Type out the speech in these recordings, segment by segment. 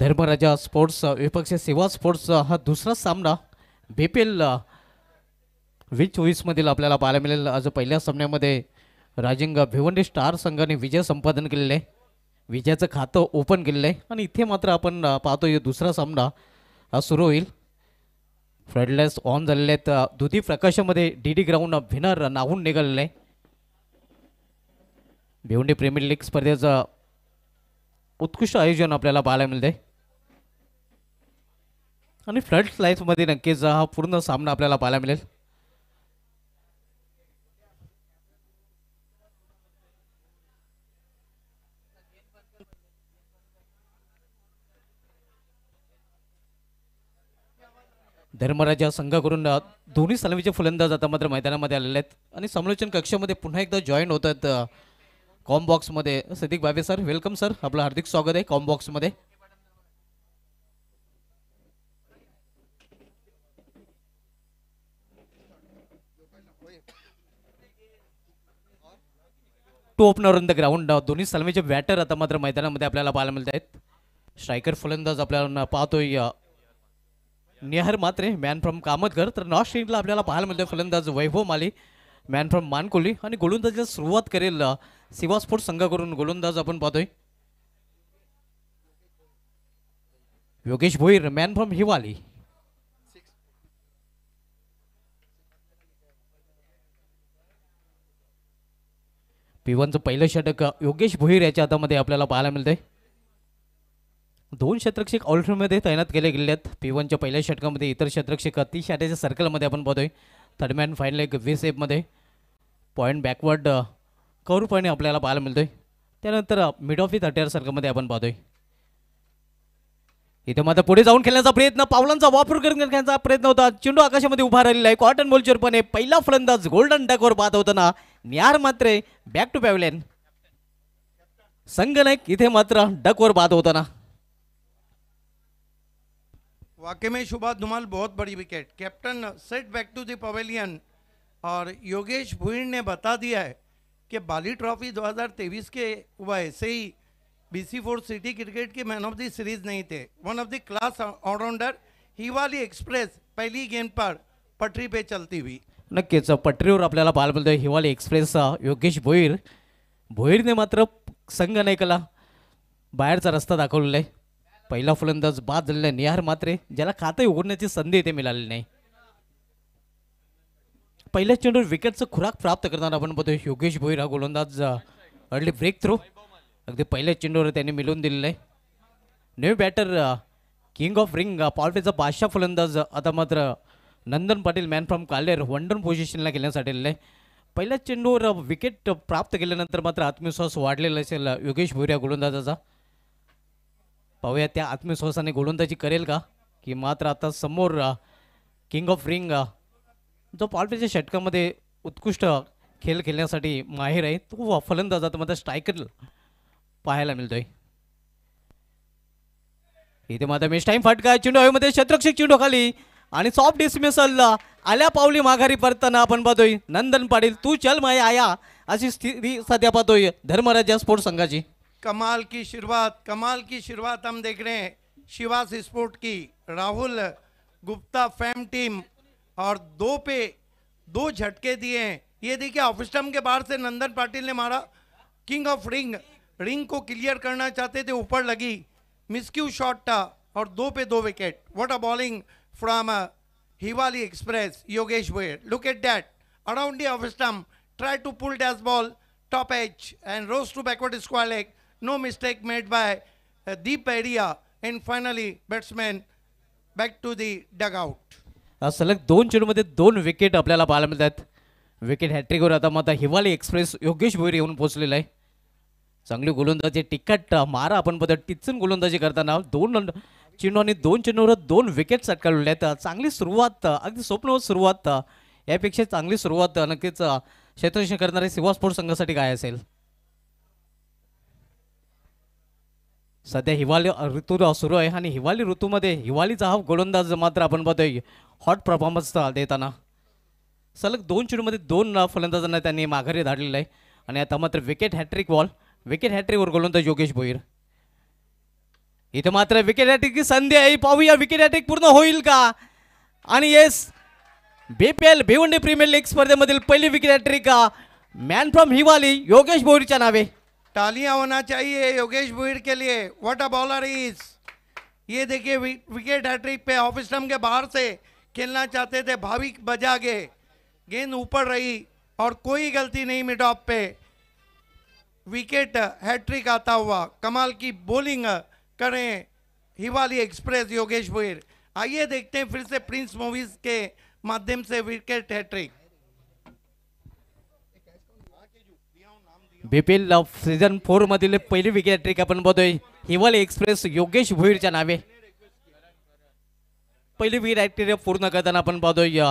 धर्मराजा sports विपक्ष सेवा sports हा दुसरा सामना बी पी एल वीस चोवीसमधील आपल्याला पाहायला मिळेल आज पहिल्या सामन्यामध्ये राजिंग भिवंडी स्टार संघाने विजय संपादन केलेलं आहे विजयाचं खातं ओपन केलेलं आहे आणि इथे मात्र आपण पाहतोय दुसरा सामना हा सुरू होईल फ्रेडलेस ऑन झालेले आहेत दुधी प्रकाशामध्ये डी डी ग्राउंड भिनर नाहून निघालेलं आहे भिवंडी प्रीमियर लीग स्पर्धेचं उत्कृष्ट आयोजन आपल्याला पाहायला मिळते आणि फ्लड लाईफमध्ये नक्कीच हा पूर्ण सामना आपल्याला पाहायला मिळेल धर्मराजा संघाकडून दोन्ही सलामीचे फलंदाज आता मात्र मैदानामध्ये आलेले आहेत आणि समलोचन कक्षामध्ये पुन्हा एकदा जॉईन होत आहेत कॉम बॉक्समध्ये सदिक बाबे सर वेलकम सर आपलं हार्दिक स्वागत आहे कॉम बॉक्समध्ये two opener on the ground दोन्ही सलमीचे बॅटर आता मात्र मैदानामध्ये आपल्याला पाहायला मिळत आहेत स्ट्रायकर फुलंदाज आपल्याला पाहतोय निहर मात्रे मॅन फ्रॉम कामतकर तर नॉर्थ इंडला आपल्याला पाहायला मिळतोय फलंदाज वैभव माली मॅन फ्रॉम मानकोली आणि गोलंदाजीला सुरुवात करेल सिवा स्पोर्ट्स संघाकडून गोलंदाज आपण पाहतोय योगेश भोईर मॅन फ्रॉम हिवाली पिवनचं पहिलं षटक योगेश भोईर याच्या हातामध्ये आपल्याला पाहायला मिळतंय दोन शतरक्षक ऑलराऊंडमध्ये तैनात केले गेले आहेत पिवनच्या पहिल्या षटकामध्ये इतर शतरक्षक तीस षाटेच्या सर्कलमध्ये आपण पाहतोय थर्डमॅन फायनल एक वीस एपमध्ये पॉईंट बॅकवर्ड कौर पॉईंट आपल्याला पाहायला मिळतोय त्यानंतर मिड ऑफ दी थर्टी सर्कलमध्ये आपण पाहतोय इथे मात्र पुढे जाऊन खेळण्याचा प्रयत्न पावलांचा वापर करून खेळण्याचा प्रयत्न होता चेंडू आकाशामध्ये उभा राहिलेला आहे कॉटन बॉलचेर पण पहिला फलंदाज गोल्डन डॅकवर पाहत होताना यार मात्र बैक टू संघ संगनायक इधे मात्र बात होता ना वाकई में शुभा धुमाल बहुत बड़ी wicket captain sent back to the pavilion और योगेश भुईण ने बता दिया है कि बाली ट्रॉफी 2023 के ऐसे ही बीसी फोर सिटी क्रिकेट के मैन ऑफ द सीरीज नहीं थे one of the class allrounder Hivali express पहली गेंद पर पटरी पे चलती हुई नक्कीच पटरीवर आपल्याला पाहायला मिळतोय हिवाळी एक्सप्रेस योगेश भोईर भोईरने मात्र कला बाहेरचा रस्ता दाखवलेला आहे पहिला फलंदाज बाद झालेला आहे निहार मात्रे ज्याला खाते उघडण्याची संधी इथे मिळाली नाही पहिल्या चेंडूवर विकेटचं खुराक प्राप्त करताना आपण बघतोय योगेश भोईर हा गोलंदाज अर्ली ब्रेक थ्रू अगदी पहिल्या चेंडूवर त्यांनी मिळवून दिलेलं आहे new batter king of ring पॉल्टेचा बादशाह फलंदाज आता मात्र नंदन पाटील मॅन फ्रॉम कालेर वंडन पोझिशनला घेण्यासाठी आहे पहिल्या चेंडूवर विकेट प्राप्त केल्यानंतर मात्र आत्मविश्वास वाढलेला असेल योगेश भोऱ्या गोलंदाजाचा पाहूया त्या आत्मविश्वासाने गोलंदाजी करेल का की मात्र आता समोर किंग ऑफ रिंग जो पालटीच्या षटकामध्ये उत्कृष्ट खेळ खेळण्यासाठी माहेर आहे तो फलंदाजात मात्र स्ट्रायकर पाहायला मिळतोय इथे मात्र मेश टाईम फाटका चेंडू हवेमध्ये शत्रक्षक चेंडू खाली सॉफ्ट डिसमिसलला आल्या पावली माघारी परतताना अपन पहतो नंदन पाटिल तू चल माय आया अभी स्थिति सद्या पहतो धर्मराजा स्पोर्ट्स संघाची कमाल की शुरुआत कमाल की शुरुआत हम देख रहे हैं शिवास स्पोर्ट की राहुल गुप्ता फैम टीम और दो पे दो झटके दिए हैं ये देखिए ऑफ स्टम्प के बाहर से नंदन पाटिल ने मारा किंग ऑफ रिंग रिंग को क्लियर करना चाहते थे ऊपर लगी मिसक्यू शॉट था और दो पे दो wicket what a bowling from uh, Hivali Express, Yogesh Bhair. Look at that. Around the off stump, try to pull that ball, top edge, and rose to backward square leg. No mistake made by uh, Deep Area. And finally, batsman back to the dugout. सलग दोन चेंडूमध्ये दोन wicket आपल्याला पाहायला मिळतात wicket हॅट्रिकवर आता माता हिवाली express Yogesh Bhoir येऊन पोहोचलेला आहे चांगली गोलंदाजी टिकट मारा आपण पद्धत टिचन गोलंदाजी करताना दोन चिन्नोनी दोन चेंडूवर दोन विकेट सटकावलेल्या आहेत चांगली सुरुवात अगदी स्वप्न सुरुवात यापेक्षा चांगली सुरुवात नक्कीच क्षेत्रशी करणारे सिवा स्पोर्ट्स संघासाठी काय असेल सध्या हिवाळी ऋतू सुरू आहे आणि हिवाळी ऋतूमध्ये हिवाळीचा हा गोलंदाज मात्र आपण बघतोय हॉट परफॉर्मन्स देताना सलग दोन चेंडूमध्ये दोन फलंदाजांना त्यांनी माघारी धाडलेलं आहे आणि आता मात्र विकेट हॅट्रिक वॉल विकेट हॅट्रिकवर गोलंदाज योगेश भोईर इथं मात्र विकेट की संधि है पाहूया विकेट हॅटिक पूर्ण होईल का बीपीएल भिवंडी प्रीमियर लीग स्पर्धे मध्य पहली विकेट का मैन फ्रॉम हिवाली योगेश भोईर ऐसी नावे तालियां होना चाहिए योगेश भोईर के लिए वॉट अ बॉलर इज ये देखिए विकेट हैट्रिक पे ऑफिस स्टम्प के बाहर से खेलना चाहते थे भाविक बजा के गेंद ऊपर रही और कोई गलती नहीं मिटॉप पे विकेट हैट्रिक आता हुआ कमाल की बॉलिंग करें हिवाली एक्सप्रेस योगेश भोईर आइए देखते हैं फिर से प्रिंस मूवीज के माध्यम से wicket hattrick BPL season four मधी पहली विकेट हैट्रिक अपन बघतोय हिवाली एक्सप्रेस योगेश ऐसी नावे पहली विकेट हैट्रिक पूर्ण करता अपन पाहतोय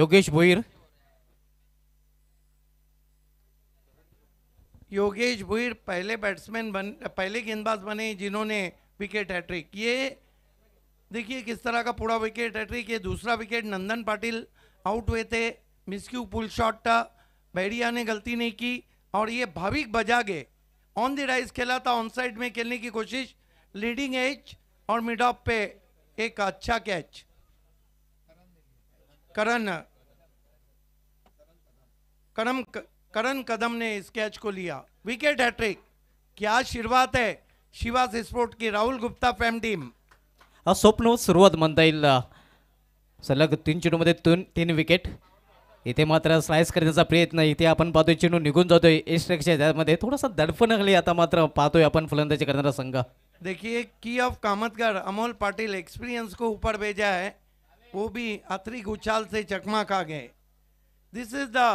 योगेश भोईर योगेश भुईर पहले बैट्समैन बन पहले गेंदबाज बने जिन्होंने विकेट हैट्रिक ये देखिए किस तरह का पूरा विकेट हैट्रिक ये दूसरा विकेट नंदन पाटिल आउट हुए थे मिसक्यू पुल शॉट था बैरिया ने गलती नहीं की और ये Bhavik Bajage on the rise खेला था ऑन साइड में खेलने की कोशिश लीडिंग एच और मिड ऑफ पे एक अच्छा कैच करण करम करण कदम ने इस कैच को लिया विकेट हैट्रिक क्या शुरुआत है शिवास स्पोर्ट की राहुल गुप्ता फैम टीम हा स्वप्न सुरुवात म्हणता येईल सलग तीन चेंडूमध्ये मध्ये तीन विकेट इथे मात्र स्लाइस करण्याचा प्रयत्न इथे आपण पाहतोय चेंडू निघून जातोय एस्ट्रेकच्या त्यामध्ये थोडासा दडफण आता मात्र पाहतोय आपण फलंदाजी करणारा संघ देखिए की ऑफ कामतगार अमोल पाटील एक्सपिरियन्स को ऊपर भेजा है वो भी अत्रिक उछाल से चकमा खा गए this is the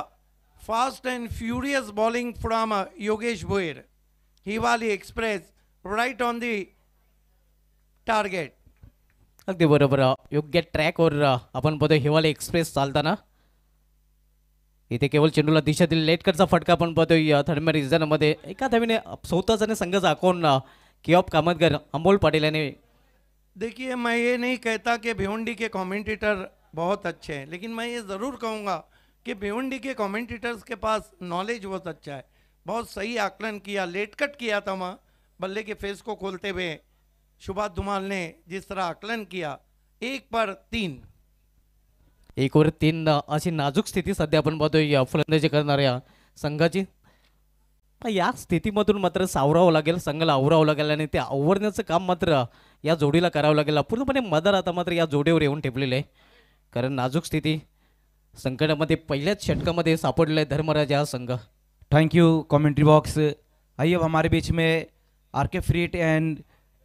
fast and furious bowling from Yogesh Yogesh Hivali express Express on on the अगदी बरोबर योग्य ट्रॅकवर आपण बघतो हिवाली एक्सप्रेस चालताना इथे केवळ चेंडूला दिशा दिली लेटकरचा फटका आपण पाहतोय थर्डम्या रिझनमध्ये एका धावीने स्वतःचा संघ की ऑफ कामतगर अमोल पाटील याने देखिये मैं ये नहीं कहता की भिवंडी के कॉमेंटेटर बहुत अच्छे हैं लेकिन मैं ये ज़रूर कहूंगा कि भिवंडी के कमेंटेटर्स के पास नॉलेज बहुत अच्छा है बहुत सही आकलन किया लेट कट किया था वहाँ बल्ले के फेस को खोलते हुए शुभा धुमाल ने जिस तरह आकलन किया एक पर तीन एक वर तीन अशी नाजूक स्थिती सध्या आपण पाहतोय या करना करणाऱ्या संघाची या स्थितीमधून मात्र सावरावं लागेल संघाला आवरावं लागेल आणि ते आवरण्याचं काम मात्र या जोडीला करावं लागेल पूर्णपणे मदर आता मात्र या जोडीवर येऊन ठेपलेलं आहे कारण नाजूक स्थिती संकटामध्ये पहिल्याच षटकामध्ये सापडलाय धर्मराजा संघ थँक यू कमेंट्री बॉक्स आइए अब हमारे बीच में आर के फ्रीट एंड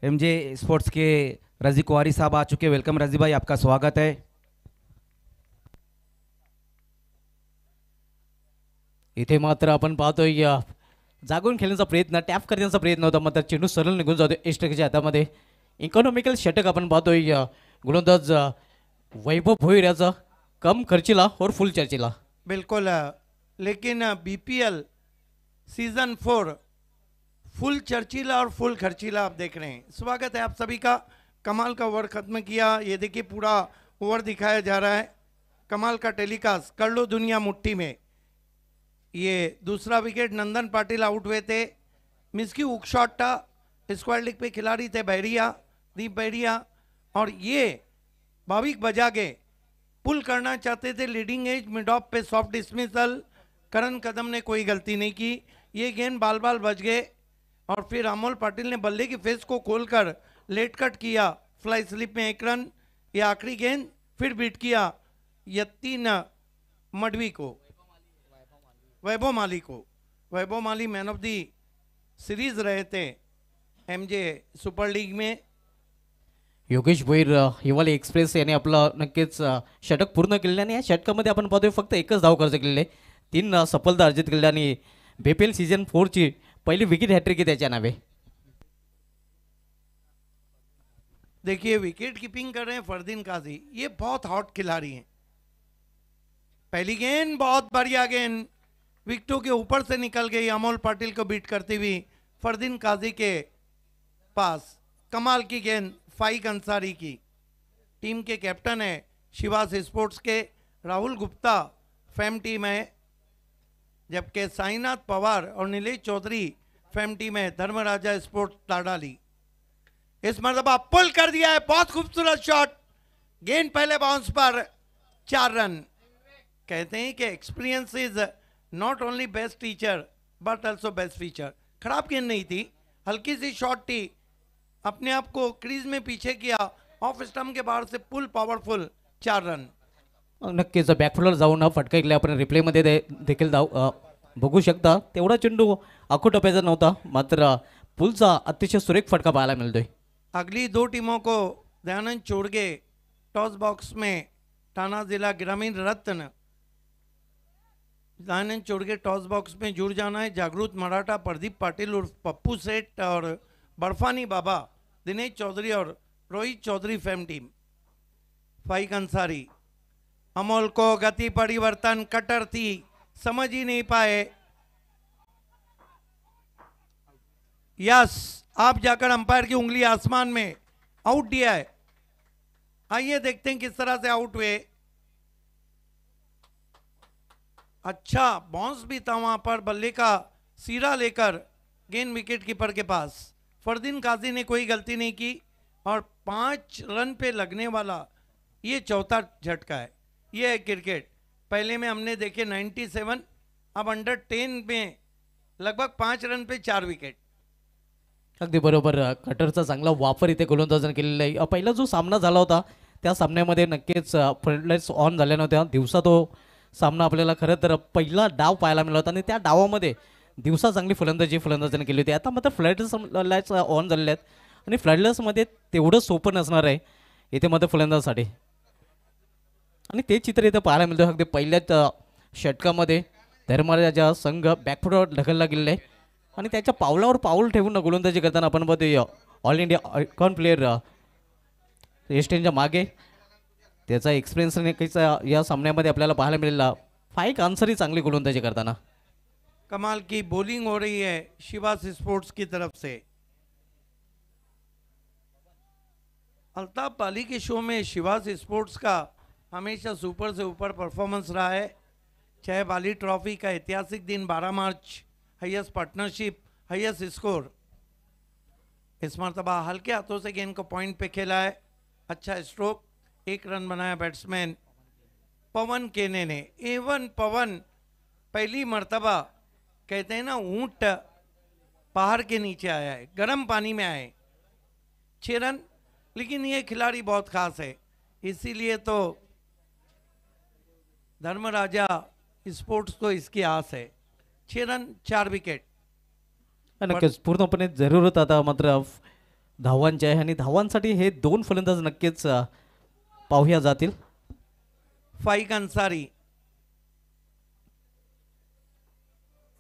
एम जे स्पोर्ट्स के रजी कुवारी साहब आ चुके वेलकम रजी भाई आपका स्वागत है इथे मात्र आपण पाहतोय जागून खेळण्याचा प्रयत्न टॅप करण्याचा प्रयत्न होता मात्र चेंडू सरळ निघून जातो एस्टकच्या हातामध्ये इकॉनॉमिकल षटक आपण पाहतोय या वैभव भोईऱ्याचं कम खर्चिला और फुल चर्चिला बिल्कुल लेकिन बीपीएल सीजन फोर फुल चर्चिला और फुल खर्चीला आप देख रहे हैं स्वागत है आप सभी का कमाल का ओवर खत्म किया ये देखिए पूरा ओवर दिखाया जा रहा है कमाल का टेलीकास्ट कर लो दुनिया मुट्ठी में ये दूसरा विकेट नंदन पाटिल आउट हुए थे मिसकी उकशॉट था स्क्वायर लीग पे खिलाड़ी थे बैरिया दीप बैरिया और ये भाविक बजागे पुल करना चाहते थे लीडिंग एज मिड ऑफ पे सॉफ्ट डिस्मिसल करण कदम ने कोई गलती नहीं की ये गेंद बाल बाल बच गए और फिर अमोल पाटिल ने बल्ले की फेस को खोलकर लेट कट किया फ्लाई स्लिप में एक रन ये आखिरी गेंद फिर बीट किया यतीन मडवी को वैभव माली को Vaibhav Mali man of the series रहे थे एमजे सुपर लीग में योगेश भोईर हिवाळी एक्सप्रेस याने आपलं नक्कीच षटक पूर्ण केलेलं आणि या षटकामध्ये आपण पाहतोय फक्त एकच धाव खर्च केलेले तीन सफलता अर्जित केलेली आणि बेपेल सीझन फोरची पहिली विकेट हॅट्रिक आहे त्याच्या नावे देखिए विकेट कीपिंग कर रहे हैं फरदीन काजी ये बहुत हॉट खिलाड़ी हैं पहली गेंद बहुत बढ़िया गेंद विकटों के ऊपर से निकल गई अमोल पाटिल को बीट करती हुई फरदीन काजी के पास कमाल की गेंद फाइक अंसारी की टीम के कैप्टन है शिवास स्पोर्ट्स के राहुल गुप्ता फैम टीम है जबकि साईनाथ पवार और नीलेश चौधरी फैम टीम है धर्मराजा स्पोर्ट्स लाडाली इस मरतबा पुल कर दिया है बहुत खूबसूरत शॉट गेंद पहले बाउंस पर चार रन कहते हैं कि experience is not only best teacher but also best feature खराब गेंद नहीं थी हल्की सी शॉट थी अपने आप को क्रीज में पीछे किया ऑफ स्टम्प के बाहर से पुल पावरफुल चार रन नक्की बैकफुलर जाऊन फटका इकला अपने रिप्ले मे देखील जाऊ बगू शकता तेवढा चेंडू आखो टप्प्याचा नव्हता मात्र का अतिशय सुरेख फटका पाया मिलते अगली दो टीमों को दयानंद चोड़गे टॉस बॉक्स में थाना जिला ग्रामीण रत्न दयानंद चोड़गे टॉस बॉक्स में जुड़ जाना है जागरूक मराठा प्रदीप पाटिल उर्फ पप्पू सेठ और बर्फानी बाबा दिनेश चौधरी और रोहित चौधरी फेम टीम फाइक अंसारी अमोल को गति परिवर्तन कटर थी समझ ही नहीं पाए यस आप जाकर अंपायर की उंगली आसमान में आउट दिया है आइए देखते हैं किस तरह से आउट हुए अच्छा बाउंस भी था वहां पर बल्ले का सीरा लेकर गेंद विकेट कीपर के पास फरदीन काजी ने कोई गलती नहीं की और पाँच रन पे लगने वाला ये चौथा झटका है ये है क्रिकेट पहले में हमने देखे 97 अब अंडर टेन में लगभग पाच रन पे चार विकेट अगदी बरोबर कटरचा चांगला वापर इथे गोलंदाजन केलेला आहे पहिला जो सामना झाला होता त्या सामन्यामध्ये नक्कीच फ्रंटलेस ऑन झाल्या नव्हत्या दिवसा तो सामना आपल्याला खरं तर पहिला डाव पाहायला मिळाला होता आणि त्या डावामध्ये दिवसा चांगली फलंदाजी फलंदाजाने केली होती आता मात्र फ्लडलेस लाईट्स ऑन झालेल्या आहेत आणि मध्ये तेवढं सोपं नसणार आहे इथे मात्र फलंदाजसाठी आणि ते चित्र इथं पाहायला मिळतं अगदी पहिल्याच षटकामध्ये धर्मराजा संघ बॅकफुटवर ढकलला गेलेला आहे आणि त्याच्या पावलावर पाऊल ठेवून गोलंदाजी करताना आपण बघतो ऑल इंडिया आयकॉन प्लेअर वेस्ट मागे त्याचा एक्सपिरियन्स या सामन्यामध्ये आपल्याला पाहायला मिळेल फाईक आन्सरही चांगली गोलंदाजी करताना कमाल की बॉलिंग हो रही है शिवास स्पोर्ट्स की तरफ से अल्ताफ पाली के शो में शिवास स्पोर्ट्स का हमेशा सुपर से ऊपर परफॉर्मेंस रहा है चाहे बाली ट्रॉफी का ऐतिहासिक दिन 12 मार्च हाइएस्ट पार्टनरशिप हाइएस्ट स्कोर इस मरतबा हल्के हाथों से गेंद को पॉइंट पे खेला है अच्छा स्ट्रोक एक रन बनाया बैट्समैन पवन केने ने एवन पवन पहली मरतबा कहते हैं ना ऊंट पहाड़ के नीचे आया है गरम पानी में आए छ रन लेकिन ये खिलाड़ी बहुत खास है इसीलिए तो धर्मराजा स्पोर्ट्स को इसकी आस है छे रन चार विकेट नक्कीच पूर्णपणे जरूरत आता मात्र धावांची आहे आणि धावांसाठी हे दोन फलंदाज नक्कीच पाहुया जातील फाईक अन्सारी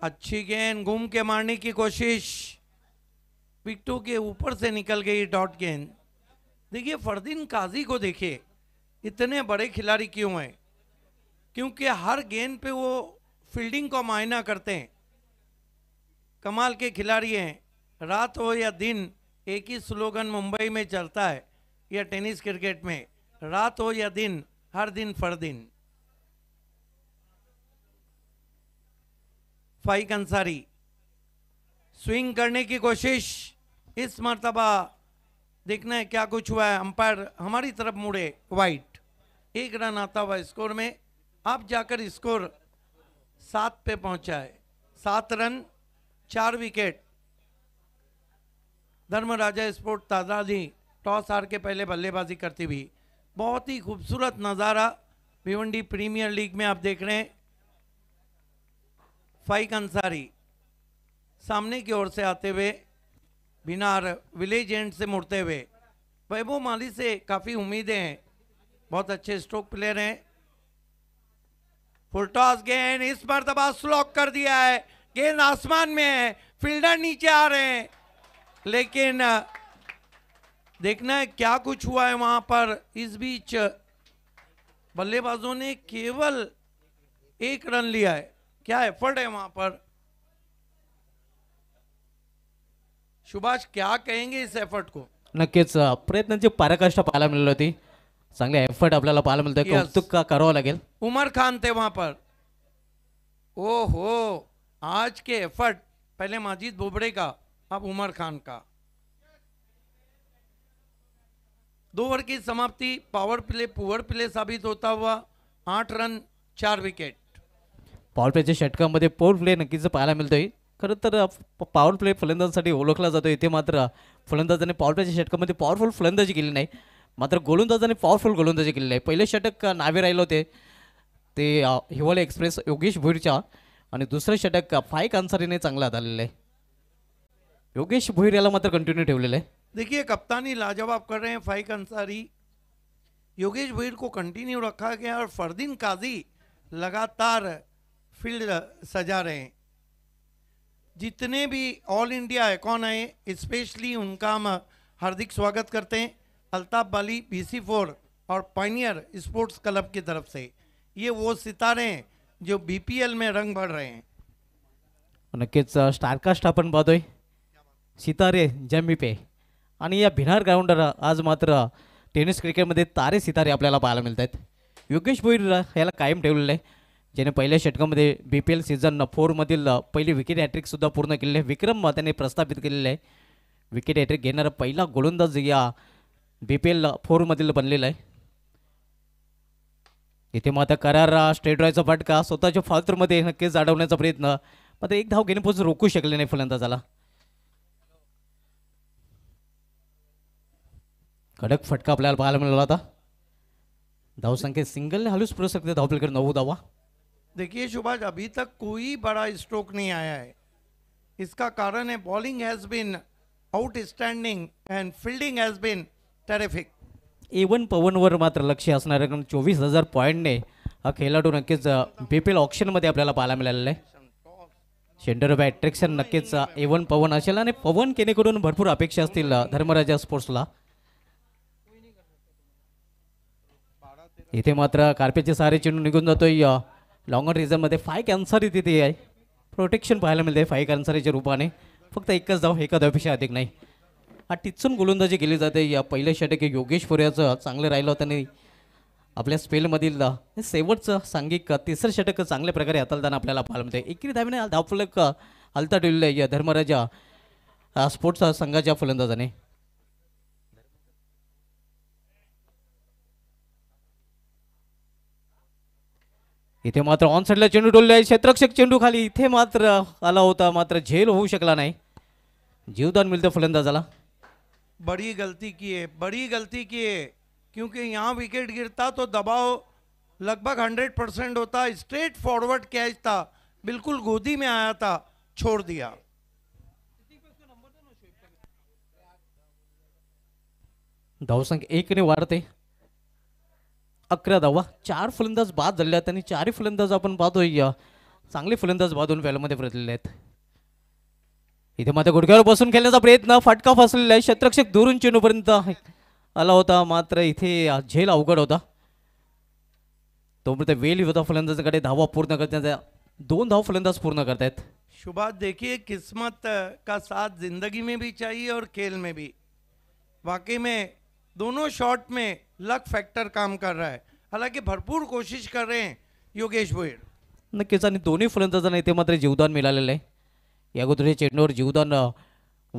अच्छी गेंद घूम के मारने की कोशिश पिट्टू के ऊपर से निकल गई डॉट गेंद देखिए फरदीन काजी को देखिए इतने बड़े खिलाड़ी क्यों हैं क्योंकि हर गेंद पे वो फील्डिंग को मायना करते हैं कमाल के खिलाड़ी हैं रात हो या दिन एक ही स्लोगन मुंबई में चलता है या टेनिस क्रिकेट में रात हो या दिन हर दिन फर दिन फाइक अंसारी स्विंग करने की कोशिश इस मरतबा देखना है क्या कुछ हुआ है अंपायर हमारी तरफ मुड़े वाइट एक रन आता हुआ स्कोर में आप जाकर स्कोर सात पे पहुंचा है सात रन चार विकेट धर्मराजा स्पोर्ट ताजादी टॉस हार के पहले बल्लेबाजी करती हुई बहुत ही खूबसूरत नज़ारा भिवंडी प्रीमियर लीग में आप देख रहे हैं फाइक अंसारी सामने की ओर से आते हुए बिनार विलेज एंड से मुड़ते हुए वैभव माली से काफ़ी उम्मीदें हैं बहुत अच्छे स्ट्रोक प्लेयर हैं फुलटॉस गेंद इस बार दबा तो स्लॉक कर दिया है गेंद आसमान में है फील्डर नीचे आ रहे हैं लेकिन देखना है क्या कुछ हुआ है वहां पर इस बीच बल्लेबाजों ने केवल एक रन लिया है क्या एफर्ट है वहां पर सुभाष क्या कहेंगे इस एफर्ट को प्रयत्न प्रयत्नांची पारकाष्ठा पाहायला मिळाली होती चांगले एफर्ट अपने पाहायला मिळतोय उमर खान थे वहां पर ओ हो आज के एफर्ट पहले माजिद बोबड़े का अब उमर खान का दो ओवर की समाप्ति पावर प्ले पुअर प्ले साबित होता हुआ आठ रन चार विकेट पॉवर प्लेच्या षटकामध्ये पॉवर प्ले नक्कीच पाहायला मिळतोय खरं तर पॉवर प्ले फलंदाजांसाठी ओळखला जातो इथे मात्र फलंदाजाने पॉवर प्लेच्या षटकामध्ये पॉवरफुल फलंदाजी केली नाही मात्र गोलंदाजाने पॉवरफुल गोलंदाजी केली आहे पहिले षटक नावे राहिले होते ते हिवाळे एक्सप्रेस योगेश भुईरच्या आणि दुसरं षटक फाईक अन्सारीने चांगला झालेलं आहे योगेश भुईर याला मात्र कंटिन्यू ठेवलेलं आहे देखिए कप्तानी लाजवाब कर रहे हैं फाईक अंसारी योगेश भुईर को कंटिन्यू रखा गया और फरदीन काजी लगातार फील्ड सजा रहे हैं जितने भी ऑल इंडिया कौन है स्पेशली उनका हम हार्दिक स्वागत करते हैं अल्ताफ बाली सी फोर और पाइनियर स्पोर्ट्स क्लब की तरफ से ये वो सितारे हैं जो बीपीएल में रंग भर रहे हैं नक्कीच स्टारकास्ट आपण पाहतोय सितारे जमी पे आणि या भिनार ग्राउंडवर आज मात्र टेनिस क्रिकेटमध्ये तारे सितारे आपल्याला पाहायला मिळत आहेत योगेश भोईर याला कायम ठेवलेलं आहे ज्याने पहिल्या षटकामध्ये बी पी एल सीझन फोरमधील पहिली विकेट हॅट्रिकसुद्धा पूर्ण केलेली आहे विक्रम त्याने प्रस्थापित केलेला आहे विकेट हॅट्रिक घेणारा पहिला गोलंदाज या बी पी एल फोरमधील बनलेला आहे इथे मग आता करार स्ट्रेट रॉयचा फटका स्वतःच्या फाल्तूरमध्ये नक्कीच अडवण्याचा प्रयत्न मात्र एक धाव घेण्यापूर्वी रोखू शकले नाही फलंदाजाला कडक फटका आपल्याला पाहायला मिळाला होता धावसंख्येत सिंगलने हलूच पुरू शकते धावपलकडे नऊ धावा देखिए सुभाष अभी तक कोई बड़ा स्ट्रोक नहीं आया है इसका कारण है bowling has been outstanding and fielding has been terrific Pawan पवनवर मात्र लक्ष असणार कारण चोवीस हजार पॉईंटने हा खेळाडू नक्कीच बी पी एल ऑप्शनमध्ये आपल्याला पाहायला मिळालेला आहे शेंडर बाय अट्रॅक्शन नक्कीच एवन पवन असेल आणि पवन केनेकडून भरपूर अपेक्षा असतील धर्मराजा स्पोर्ट्सला इथे मात्र कार्पेचे सारे चेंडू निघून जातोय लॉंगॉन रिझनमध्ये फाय कॅन्सर तिथे आहे प्रोटेक्शन पाहायला मिळते फाय कॅन्सरच्या रूपाने फक्त एकच धाव एका धावपेक्षा अधिक नाही हा टिचून गोलंदाजी केली जाते या पहिल्या षटके योगेश फुर्याचं चांगलं राहिलं होतं नाही आपल्या स्पेलमधील शेवटचं सांघिक तिसरं षटक चांगल्या प्रकारे हाताळताना आपल्याला पाहायला मिळते एकरी धावीने धावफलक हलता ठेवलेलं या धर्मराजा स्पोर्ट्स संघाच्या फलंदाजाने इथे मात्र ऑन साइड चेंडू टोलले आहे चेंडू खाली इथे मात्र आला होता मात्र झेल होऊ शकला नाही जीवदान मिलतं फलंदाजाला बड़ी गलती की है बड़ी गलती की है क्योंकि यहाँ विकेट गिरता तो दबाव लगभग 100 परसेंट होता स्ट्रेट फॉरवर्ड कैच था बिल्कुल गोदी में आया था छोड़ दिया संख्या एक ने वारते अकरा धावा चार फलंदाज बाद झाले आहेत आणि चारही फलंदाज आपण पाहतोय चांगले फलंदाज बादून फॅलमध्ये फिरलेले आहेत इथे मात्र गुडघ्यावर बसून खेळण्याचा प्रयत्न फटका फसलेला आहे शत्रक्षक दुरून चेंडूपर्यंत आला होता मात्र इथे झेल अवघड होता तोपर्यंत वेल होता फलंदाजाकडे धावा पूर्ण करण्याचा दोन धाव फलंदाज पूर्ण करतायत शुभा देखिए किस्मत का साथ जिंदगी में भी चाहिए और खेल में भी वाकई में दोनों शॉट में लक फॅक्टर काम कर रहा है हालांकि भरपूर कोशिश कर रहे हैं योगेश भोईर नक्कीच आणि दोन्ही फलंदाजांना इथे मात्र जीवदान मिळालेलं आहे या अगोदर चेंडूवर जीवदान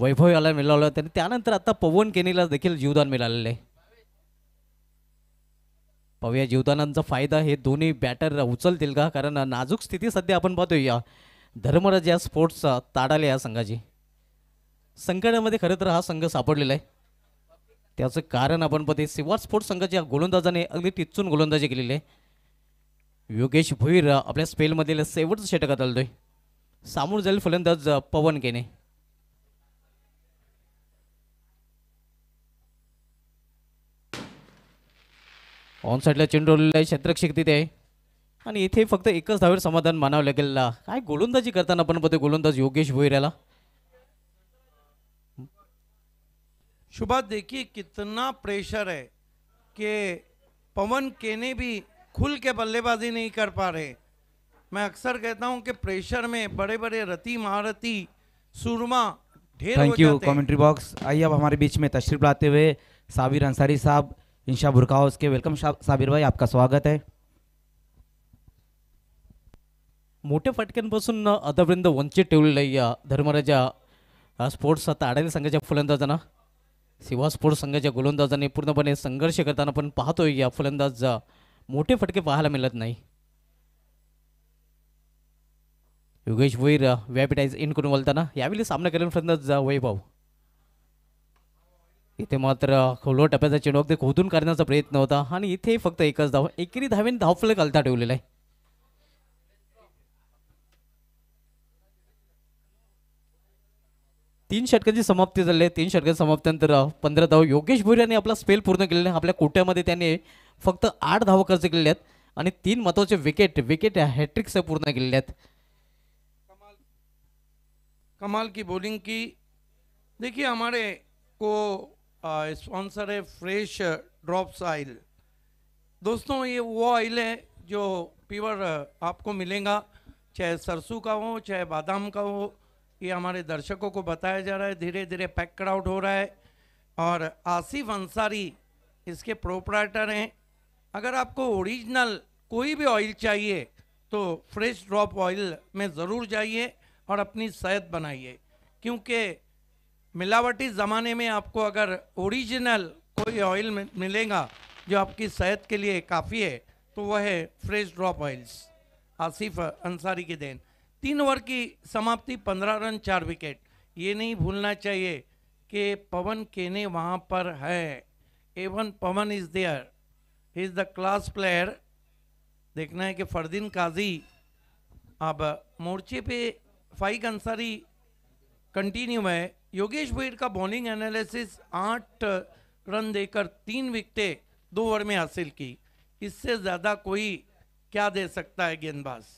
वैभव याला मिळालं होतं आणि त्यानंतर आता पवन केनेला देखील जीवदान मिळालेलं आहे या जीवदानांचा फायदा हे दोन्ही बॅटर उचलतील का कारण नाजूक स्थिती सध्या आपण पाहतोय या धर्मराज या स्पोर्ट्सचा ताडाले या संघाची संकटामध्ये खरं तर हा संघ सापडलेला आहे त्याचं कारण आपण पते सेवा स्पोर्ट्स संघाच्या गोलंदाजाने अगदी टिचून गोलंदाजी केलेली आहे योगेश भुईर आपल्या स्पेलमधील शेवटचं षटकात आलतोय सामोर जाईल फलंदाज पवन केने ऑन साईडला चेंडू आहे तिथे आणि इथे फक्त एकच धावेर समाधान मानावं लागेल काय गोलंदाजी करताना पण पते गोलंदाज योगेश भुईराला शुभा देखिए कितना प्रेशर है कि पवन केने भी खुल के बल्लेबाजी नहीं कर पा रहे मैं अक्सर कहता हूं कि प्रेशर में बड़े बड़े रति महारथी सुरमा ढेर थैंक यू कमेंट्री बॉक्स आइए अब हमारे बीच में तशरीफ लाते हुए साबिर अंसारी साहब इंशा भुरका उसके वेलकम साबिर भाई आपका स्वागत है मोटे फटक्यांपासून आतापर्यंत वंचित ठेवलेलं या धर्मराजा स्पोर्ट्स आता आडायला संघा फुलंदाजना सिवा स्पोर्ट्स संघाच्या गोलंदाजांनी पूर्णपणे संघर्ष करताना पण पाहतोय या फलंदाज मोठे फटके पाहायला मिळत नाही योगेश वैर व्यापिटाईज इन करून बोलताना यावेळी सामना केला फलंदाज वैभव इथे मात्र खोलो टप्प्याचा चेंडू अगदी खोदून करण्याचा प्रयत्न होता आणि इथे फक्त एकच धाव एकेरी धावेन धावफलक अलता ठेवलेला आहे तीन षटकांची समाप्ती झाली आहे तीन षटकांच्या समाप्तीनंतर पंधरा धाव योगेश भुर्याने आपला स्पेल पूर्ण केलेला आहे आपल्या कोट्यामध्ये त्याने फक्त आठ धाव खर्च केलेल्या आहेत आणि तीन महत्वाचे विकेट विकेट हॅट्रिक्स पूर्ण केलेले आहेत कमाल कमाल की बॉलिंग की देखिए हमारे को स्पॉन्सर है फ्रेश ड्रॉप्स ऑइल दोस्तों ये वो ऑइल है जो पीवर आपको मिलेगा चाहे सरसों का हो चाहे बादाम का हो ये हमारे दर्शकों को बताया जा रहा है धीरे धीरे पैक क्राउट हो रहा है और आसिफ अंसारी इसके प्रोपराइटर हैं अगर आपको ओरिजिनल कोई भी ऑयल चाहिए तो फ्रेश ड्रॉप ऑयल में ज़रूर जाइए और अपनी सेहत बनाइए क्योंकि मिलावटी ज़माने में आपको अगर ओरिजिनल कोई ऑयल मिलेगा जो आपकी सेहत के लिए काफ़ी है तो वह है fresh drop oils Asif Ansari की देन तीन ओवर की समाप्ति पंद्रह रन चार विकेट ये नहीं भूलना चाहिए कि पवन केने वहाँ पर है A one Pawan is there is the class player देखना है कि फरदीन काजी अब मोर्चे पे फाइक अंसारी कंटिन्यू है योगेश भोईर का बॉलिंग एनालिसिस आठ रन देकर तीन विकटें दो ओवर में हासिल की इससे ज़्यादा कोई क्या दे सकता है गेंदबाज़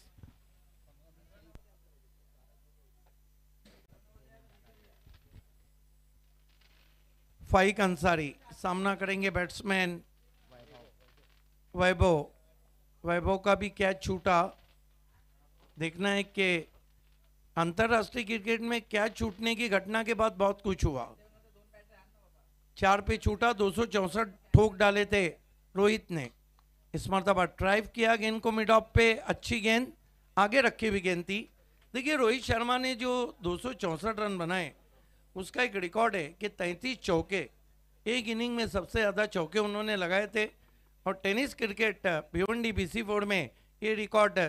फाइक अंसारी सामना करेंगे बैट्समैन वैभव वैभव का भी कैच छूटा देखना है कि अंतर्राष्ट्रीय क्रिकेट में कैच छूटने की घटना के बाद बहुत कुछ हुआ चार पे छूटा दो ठोक डाले थे रोहित ने इस मरतबा ड्राइव तो किया गेंद को मिड ऑफ पे अच्छी गेंद आगे रखी हुई गेंद थी देखिए रोहित शर्मा ने जो दो रन बनाए उसका एक रिकॉर्ड है कि तैंतीस चौके एक इनिंग में सबसे ज़्यादा चौके उन्होंने लगाए थे और tennis cricket Bhiwandi BC board में ये रिकॉर्ड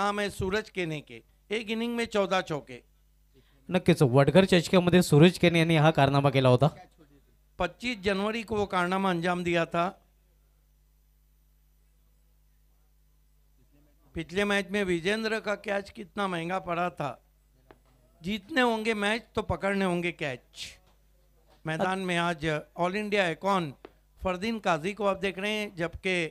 नाम है सूरज केने के एक इनिंग में चौदह चौके नक्कीच वडघर मध्य सूरज केने ने हा कारनामा के होता पच्चीस जनवरी को वो कारनामा अंजाम दिया था पिछले मैच में विजेंद्र का कैच कितना महंगा पड़ा था जीतने होंगे मैच तो पकड़ने होंगे कैच मैदान में आज all India icon Fardeen Kazi को आप देख रहे हैं जबकि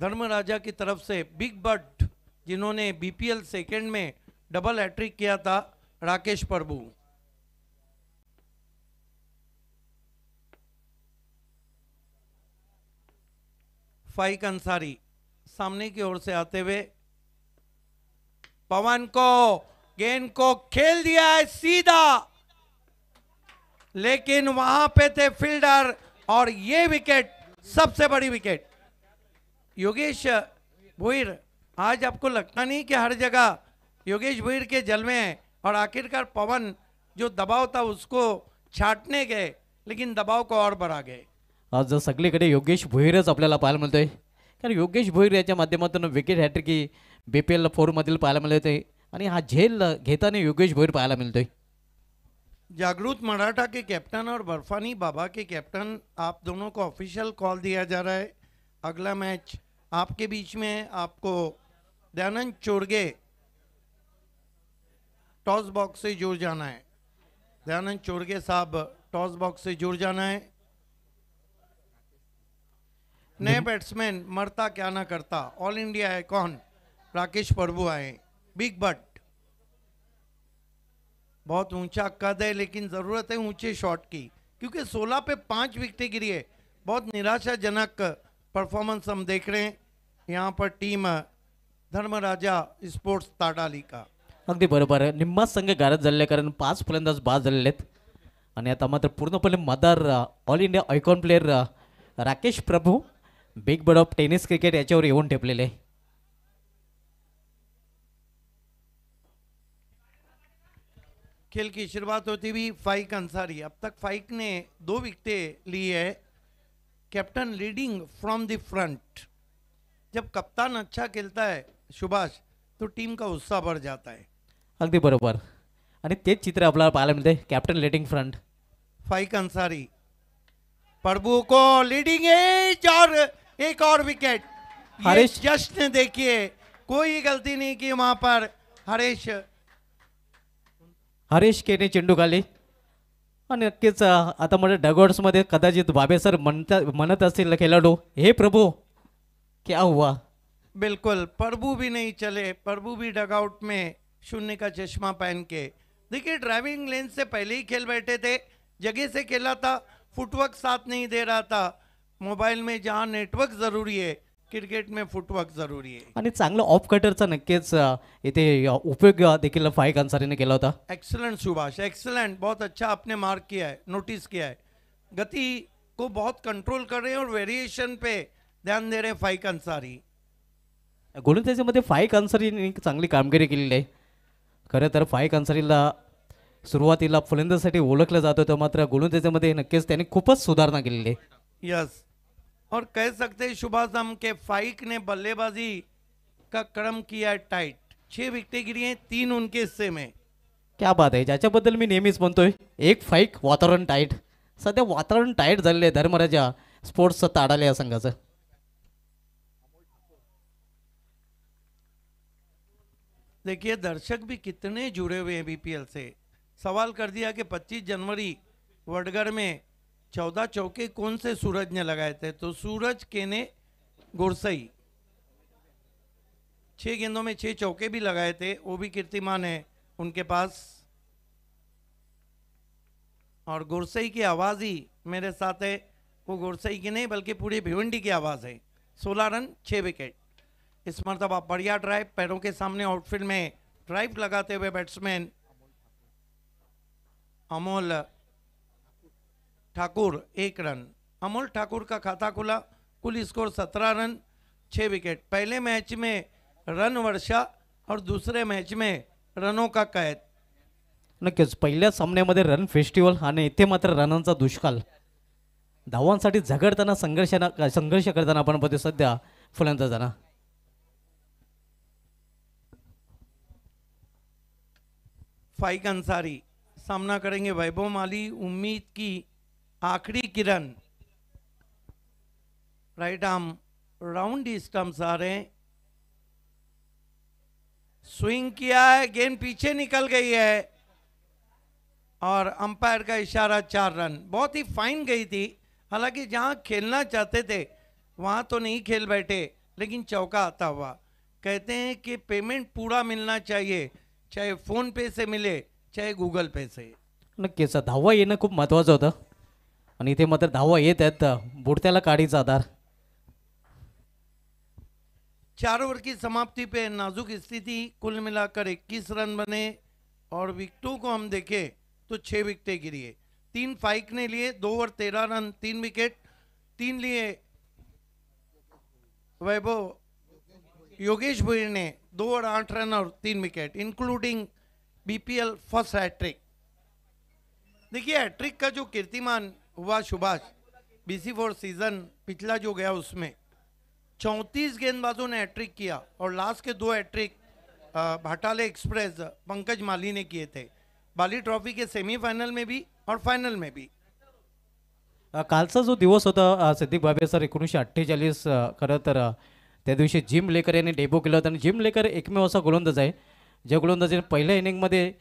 धर्मराजा की तरफ से बिग बट जिन्होंने बीपीएल सेकेंड में डबल हैट्रिक किया था राकेश प्रभु फाइक अंसारी सामने की ओर से आते हुए पवन को गेंद को खेल दिया है सीधा लेकिन वहां पे थे फील्डर और ये विकेट सबसे बड़ी विकेट योगेश भुईर आज आपको लगता नहीं कि हर जगह योगेश भुईर के जल में है और आखिरकार पवन जो दबाव था उसको छाटने गए लेकिन दबाव को और बढ़ा गए आज जो सगली कड़े योगेश भुईरच आपल्याला पाहायला मिळतोय कारण योगेश भुईर याच्या विकेट हॅट्रिक बीपीएल फोर मदल पाया मिलते हैं हा झेल नहीं योगेश भोईर पाहायला मिलते जागरूक मराठा के कैप्टन और बर्फानी बाबा के कैप्टन आप दोनों को ऑफिशियल कॉल दिया जा रहा है अगला मैच आपके बीच में आपको दयानंद चोरगे टॉस बॉक्स से जुड़ जाना है दयानंद चोरगे साहब टॉस बॉक्स से जुड़ जाना है नए बैट्समैन मरता क्या ना करता ऑल इंडिया है कौन राकेश प्रभु आए बिग बट बहुत ऊंचा कद है लेकिन ज़रूरत है ऊंचे शॉट की क्योंकि 16 पे पांच विकटें गिरी है बहुत निराशाजनक परफॉर्मेंस हम देख रहे हैं यहाँ पर टीम धर्मराजा स्पोर्ट्स ताडाली का अगदी बरोबर आहे निम्मा संघ गारद झालेले कारण पाच फलंदाज बाद झालेले आहेत आणि आता मात्र पूर्णपणे मदार all India icon player Rakesh Prabhu big bud of tennis cricket याच्यावर येऊन ठेपलेले खेल की शुरुआत होती हुई फाइक अंसारी अब तक फाइक ने दो विकेटें ली है captain leading from the front जब कप्तान अच्छा खेलता है सुभाष तो टीम का उत्साह बढ़ जाता है अगर बरबर अरे चित्र अपना पाहायला मिलते captain leading front Faiq Ansari Prabhu को लीडिंग एज और एक और विकेट हरेश जश्न देखिए कोई गलती नहीं की वहां पर हरेश हरीश केने चेंडू खाली आणि नक्कीच आता म्हणजे डगॉट्समध्ये कदाचित बाबे म्हणता म्हणत असतील खेळाडू हे प्रभू क्या हुआ बिल्कुल प्रभु भी नहीं चले प्रभु भी डगआउट में शून्य का चश्मा पहन के देखिए ड्राइविंग लेन से पहले ही खेल बैठे थे जगह से खेला था फुटवर्क साथ नहीं दे रहा था मोबाइल में जहाँ नेटवर्क ज़रूरी है क्रिकेट में फुटवर्क जरुरी आहे आणि चांगलं ऑफ कटरचा नक्कीच इथे उपयोग देखील फाईक अन्सारीने केला होता एक्सलेंट सुभाष एक्सलेंट बहुत अच्छा आपने मार्क किया है नोटिस किया है गति को बहुत कंट्रोल कर रहे हैं और वेरिएशन पे ध्यान दे रहे हैं फाईक अंसारी गोलंदाजीमध्ये फाईक अन्सारीने चांगली कामगिरी केलेली आहे खरं तर फाईक अन्सारीला सुरुवातीला फलंदाजसाठी ओळखलं जात होतं मात्र गोलंदाजीमध्ये नक्कीच त्याने खूपच सुधारणा केलेली आहे यस और कह सकते सुभाष हम के फाइक ने बल्लेबाजी का क्रम किया टाइट छह विकेट गिरी हैं तीन उनके हिस्से में क्या बात है ज्यादा बदल मैं नेहमी बनते एक फाइक वातावरण टाइट सद्या वातावरण टाइट जल्द आहे धर्मराजा स्पोर्ट्सचं ताडाला या संघाचं देखिए दर्शक भी कितने जुड़े हुए हैं बीपीएल से सवाल कर दिया कि 25 जनवरी वडगढ़ में चौदह चौके कौन से सूरज ने लगाए थे तो सूरज के ने गुरसई छह गेंदों में छः चौके भी लगाए थे वो भी कीर्तिमान है उनके पास और गुरसई की आवाज़ ही मेरे साथ है वो गुरसई की नहीं बल्कि पूरी भिवंडी की आवाज़ है सोलह रन छः विकेट इस मरतबा बढ़िया ड्राइव पैरों के सामने आउटफील्ड में ड्राइव लगाते हुए बैट्समैन अमोल ठाकुर एक रन अमोल ठाकुर का खाता खुला कुल स्कोर सत्रह रन छः विकेट पहले मैच में रन वर्षा और दुसरे मॅच में रनों का कैद नक्कीच पहिल्या सामन्यामध्ये रन फेस्टिवल आणि इथे मात्र रनांचा दुष्काळ धावांसाठी झगडताना संघर्षाना संघर्ष करताना आपण पाहतो सध्या फुलांचा जाणार फाईक अन्सारी सामना करेंगे वैभव माली उम्मीद की आखिरी किरण राइट आर्म राउंड स्टम्स आ रहे हैं स्विंग किया है गेंद पीछे निकल गई है और अंपायर का इशारा चार रन बहुत ही फाइन गई थी हालांकि जहां खेलना चाहते थे वहां तो नहीं खेल बैठे लेकिन चौका आता हुआ कहते हैं कि पेमेंट पूरा मिलना चाहिए चाहे फोन पे से मिले चाहे गूगल पे से था हुआ ये ना खूब महत्वाचं होतं इतने मात्र धावा ये आहेत बुडत्याला काढीचा आधार चार ओवर की समाप्ति पे नाजुक स्थिति कुल मिलाकर 21 रन बने और विकेटों को हम देखें तो छह विकेटें गिरी तीन फाइक ने लिए दो ओवर तेरह रन तीन विकेट तीन लिए वैभव योगेश भुईर ने दो ओवर आठ रन और तीन wicket including BPL first hattrick देखिए हैट्रिक का जो कीर्तिमान हुआ सुभाष बीसी फोर सीजन पिछला जो गया उसमें 34 गेंदबाजों ने हैट्रिक किया और लास्ट के दो हैट्रिक भाटाले एक्सप्रेस पंकज माली ने किए थे बाली ट्रॉफी के सेमीफाइनल में भी और फायनल में भी कालचा जो दिवस होता सिद्धिक बाबे सर एकोणीसशे अठ्ठेचाळीस खरं तर त्या दिवशी जिम लेकर यांनी डेबो केला होता आणि जिम लेकर एकमेव असा गोलंदाज आहे ज्या गोलंदाजीने पहिल्या इनिंगमध्ये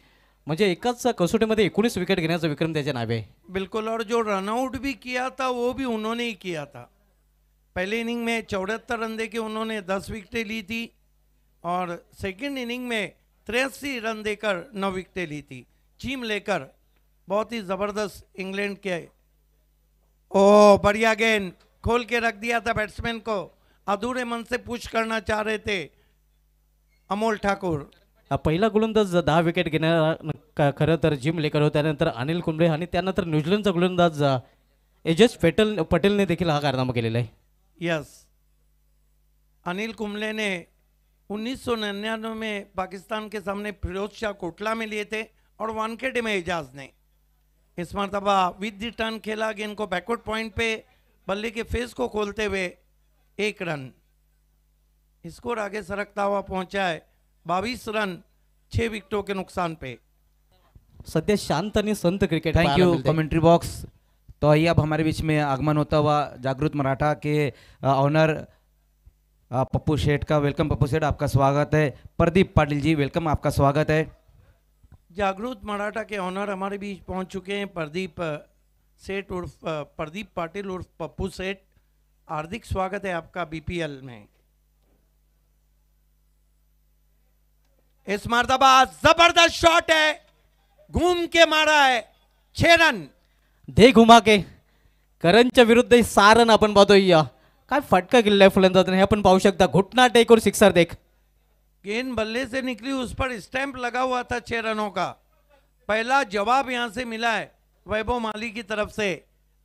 मुझे एक कसोटी मे एक विकेट घेना विक्रम त्याच्या नावे बिल्कुल और जो रनआउट भी किया था वो भी उन्होंने ही किया था पहले इनिंग में चौहत्तर रन दे के उन्होंने दस विकेटें ली थी और सेकेंड इनिंग में तिरासी रन देकर नौ विकेटें ली थी चीम लेकर बहुत ही ज़बरदस्त इंग्लैंड के ओ बढ़िया गेंद खोल के रख दिया था बैट्समैन को अधूरे मन से पुश करना चाह रहे थे अमोल ठाकुर पहला गोलंदाज दा विकेट घेणारा खरतर जिम लेकर होता त्यानंतर अनिल कुंबळे आणि न्यूजीलैंड न्यूझीलंडचा गोलंदाज एजस पेटल ने देखील हा कारनामा के लिए यस अनिल कुंबले ने उन्नीस सौ निन्यानवे में पाकिस्तान के सामने फिरोज शाह कोटला में लिए थे और वानखेड़े में एजाज ने इस मरतबा विद रिटर्न खेला गेंद को बैकवर्ड पॉइंट पे बल्ले के फेस को खोलते हुए एक रन स्कोर आगे सरकता हुआ पहुंचा है बावीस रन छह विकेटों के नुकसान पे सत्य शांत संत cricket thank you commentary box तो आइए अब हमारे बीच में आगमन होता हुआ जागृत मराठा के ऑनर पप्पू सेठ का वेलकम पप्पू सेठ आपका स्वागत है प्रदीप पाटिल जी वेलकम आपका स्वागत है जागृत मराठा के ऑनर हमारे बीच पहुंच चुके हैं प्रदीप सेठ उर्फ प्रदीप पाटिल उर्फ पप्पू सेठ हार्दिक स्वागत है आपका बीपीएल में इस मरतबा जबरदस्त शॉट है घूम के मारा है छे रन दे घुमा के करंटच्या विरुद्ध सारन अपन रन काय फटका गेलेला आहे फलंदाजाने शकता घुटना टेक और सिक्सर देख गेंद बल्ले से निकली उस पर स्टैंप लगा हुआ था छह रनों का पहला जवाब यहां से मिला है वैभव माली की तरफ से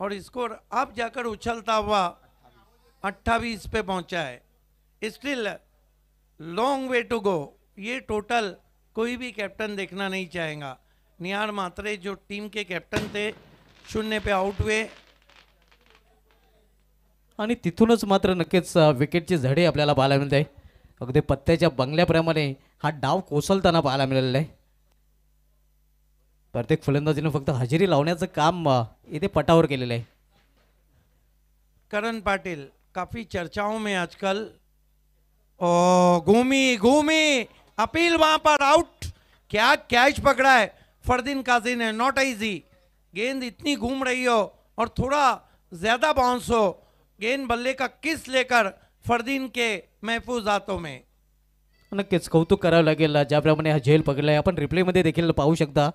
और स्कोर अब जाकर उछलता हुआ अट्ठावी पे पहुंचा है still long way to go ये टोटल कोई भी कैप्टन देखना नहीं चाहेगा निहार मात्रे जो टीम के कैप्टन थे शून्य पे आउट हुए आणि तिथूनच मात्र नक्कीच विकेटचे झडे आपल्याला पाहायला मिळते अगदी पत्त्याच्या बंगल्याप्रमाणे हा डाव कोसळताना पाहायला मिळालेला आहे प्रत्येक फलंदाजीने फक्त हजेरी लावण्याचं काम इथे पटावर केलेलं आहे करण पाटील काफी चर्चाओं में आजकल ओ घूमी घूमी अपील वहां पर आउट क्या कैच पकड़ा है फरदीन काजी ने नॉट इजी गेंद इतनी घूम रही हो और थोड़ा ज़्यादा बाउंस हो गेंद बल्ले का किस लेकर फरदीन के महफूज हाथों में नक्कीच कौतुक करावं लागेल ज्याप्रमाणे हा झेल पकडला अपन आपण रिप्लेमध्ये देखील पाहू शकता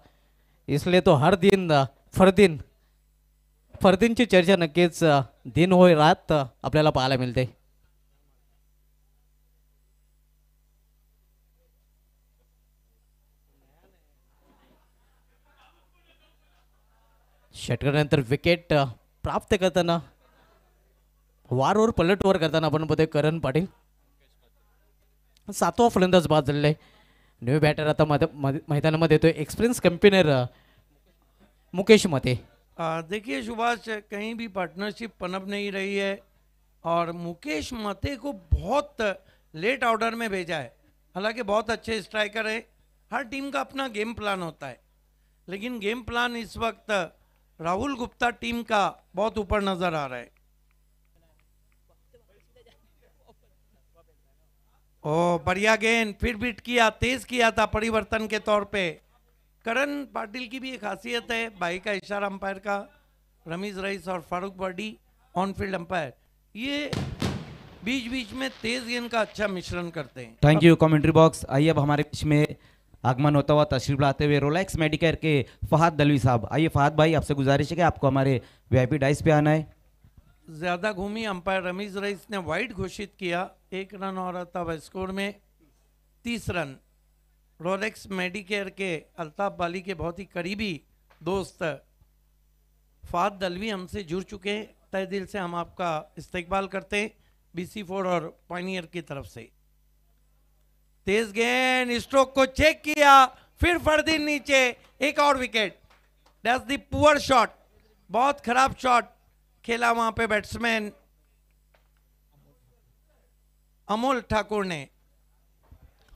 इसले तो हर दिन फरदीन फरदीनची चर्चा नक्कीच दिन होय रात आपल्याला पाहायला मिळते नर विकेट प्राप्त करता करताना पलट पलटवार करता अपन बघतोय करण पाटिल सतवा फलंदाज बाद झालेला आहे न्यू बैटर आता मैदानामध्ये तो एक्सपीरियंस कंपेनर मुकेश मते देखिए सुभाष कहीं भी पार्टनरशिप पनप नहीं रही है और मुकेश मते को बहुत लेट ऑर्डर में भेजा है हालांकि बहुत अच्छे स्ट्राइकर है हर टीम का अपना गेम प्लान होता है लेकिन गेम प्लान इस वक्त राहुल गुप्ता टीम का बहुत ऊपर नजर आ रहा है ओ बढ़िया गेंद फिर बीट किया तेज किया था परिवर्तन के तौर पे करण पाटिल की भी एक खासियत है भाई का इशारा अंपायर का रमीज रईस और Farooq Bardi on field umpire ये बीच बीच में तेज गेंद का अच्छा मिश्रण करते हैं थैंक यू कमेंट्री बॉक्स आइए अब हमारे बीच में आगमन होता हुआ तशरीफ लाते हुए रोलैक्स मेडिकेयर के फहाद दलवी साहब आइए फहाद भाई आपसे गुजारिश है कि आपको हमारे वी डाइस पे आना है ज़्यादा घूमी अंपायर रमीज रईस ने वाइड घोषित किया एक रन और अल्ताफ स्कोर में तीस रन रोलैक्स मेडिकेयर के अल्ताफ बाली के बहुत ही करीबी दोस्त फाद दलवी हमसे जुड़ चुके हैं तय दिल से हम आपका इस्तेबाल करते हैं बी सी फोर और पानियर की तरफ से तेज गेंद स्ट्रोक को चेक किया फिर फर्दी नीचे एक और wicket that the poor shot बहुत खराब शॉट खेला वहां पे बैट्समैन अमोल ठाकुर ने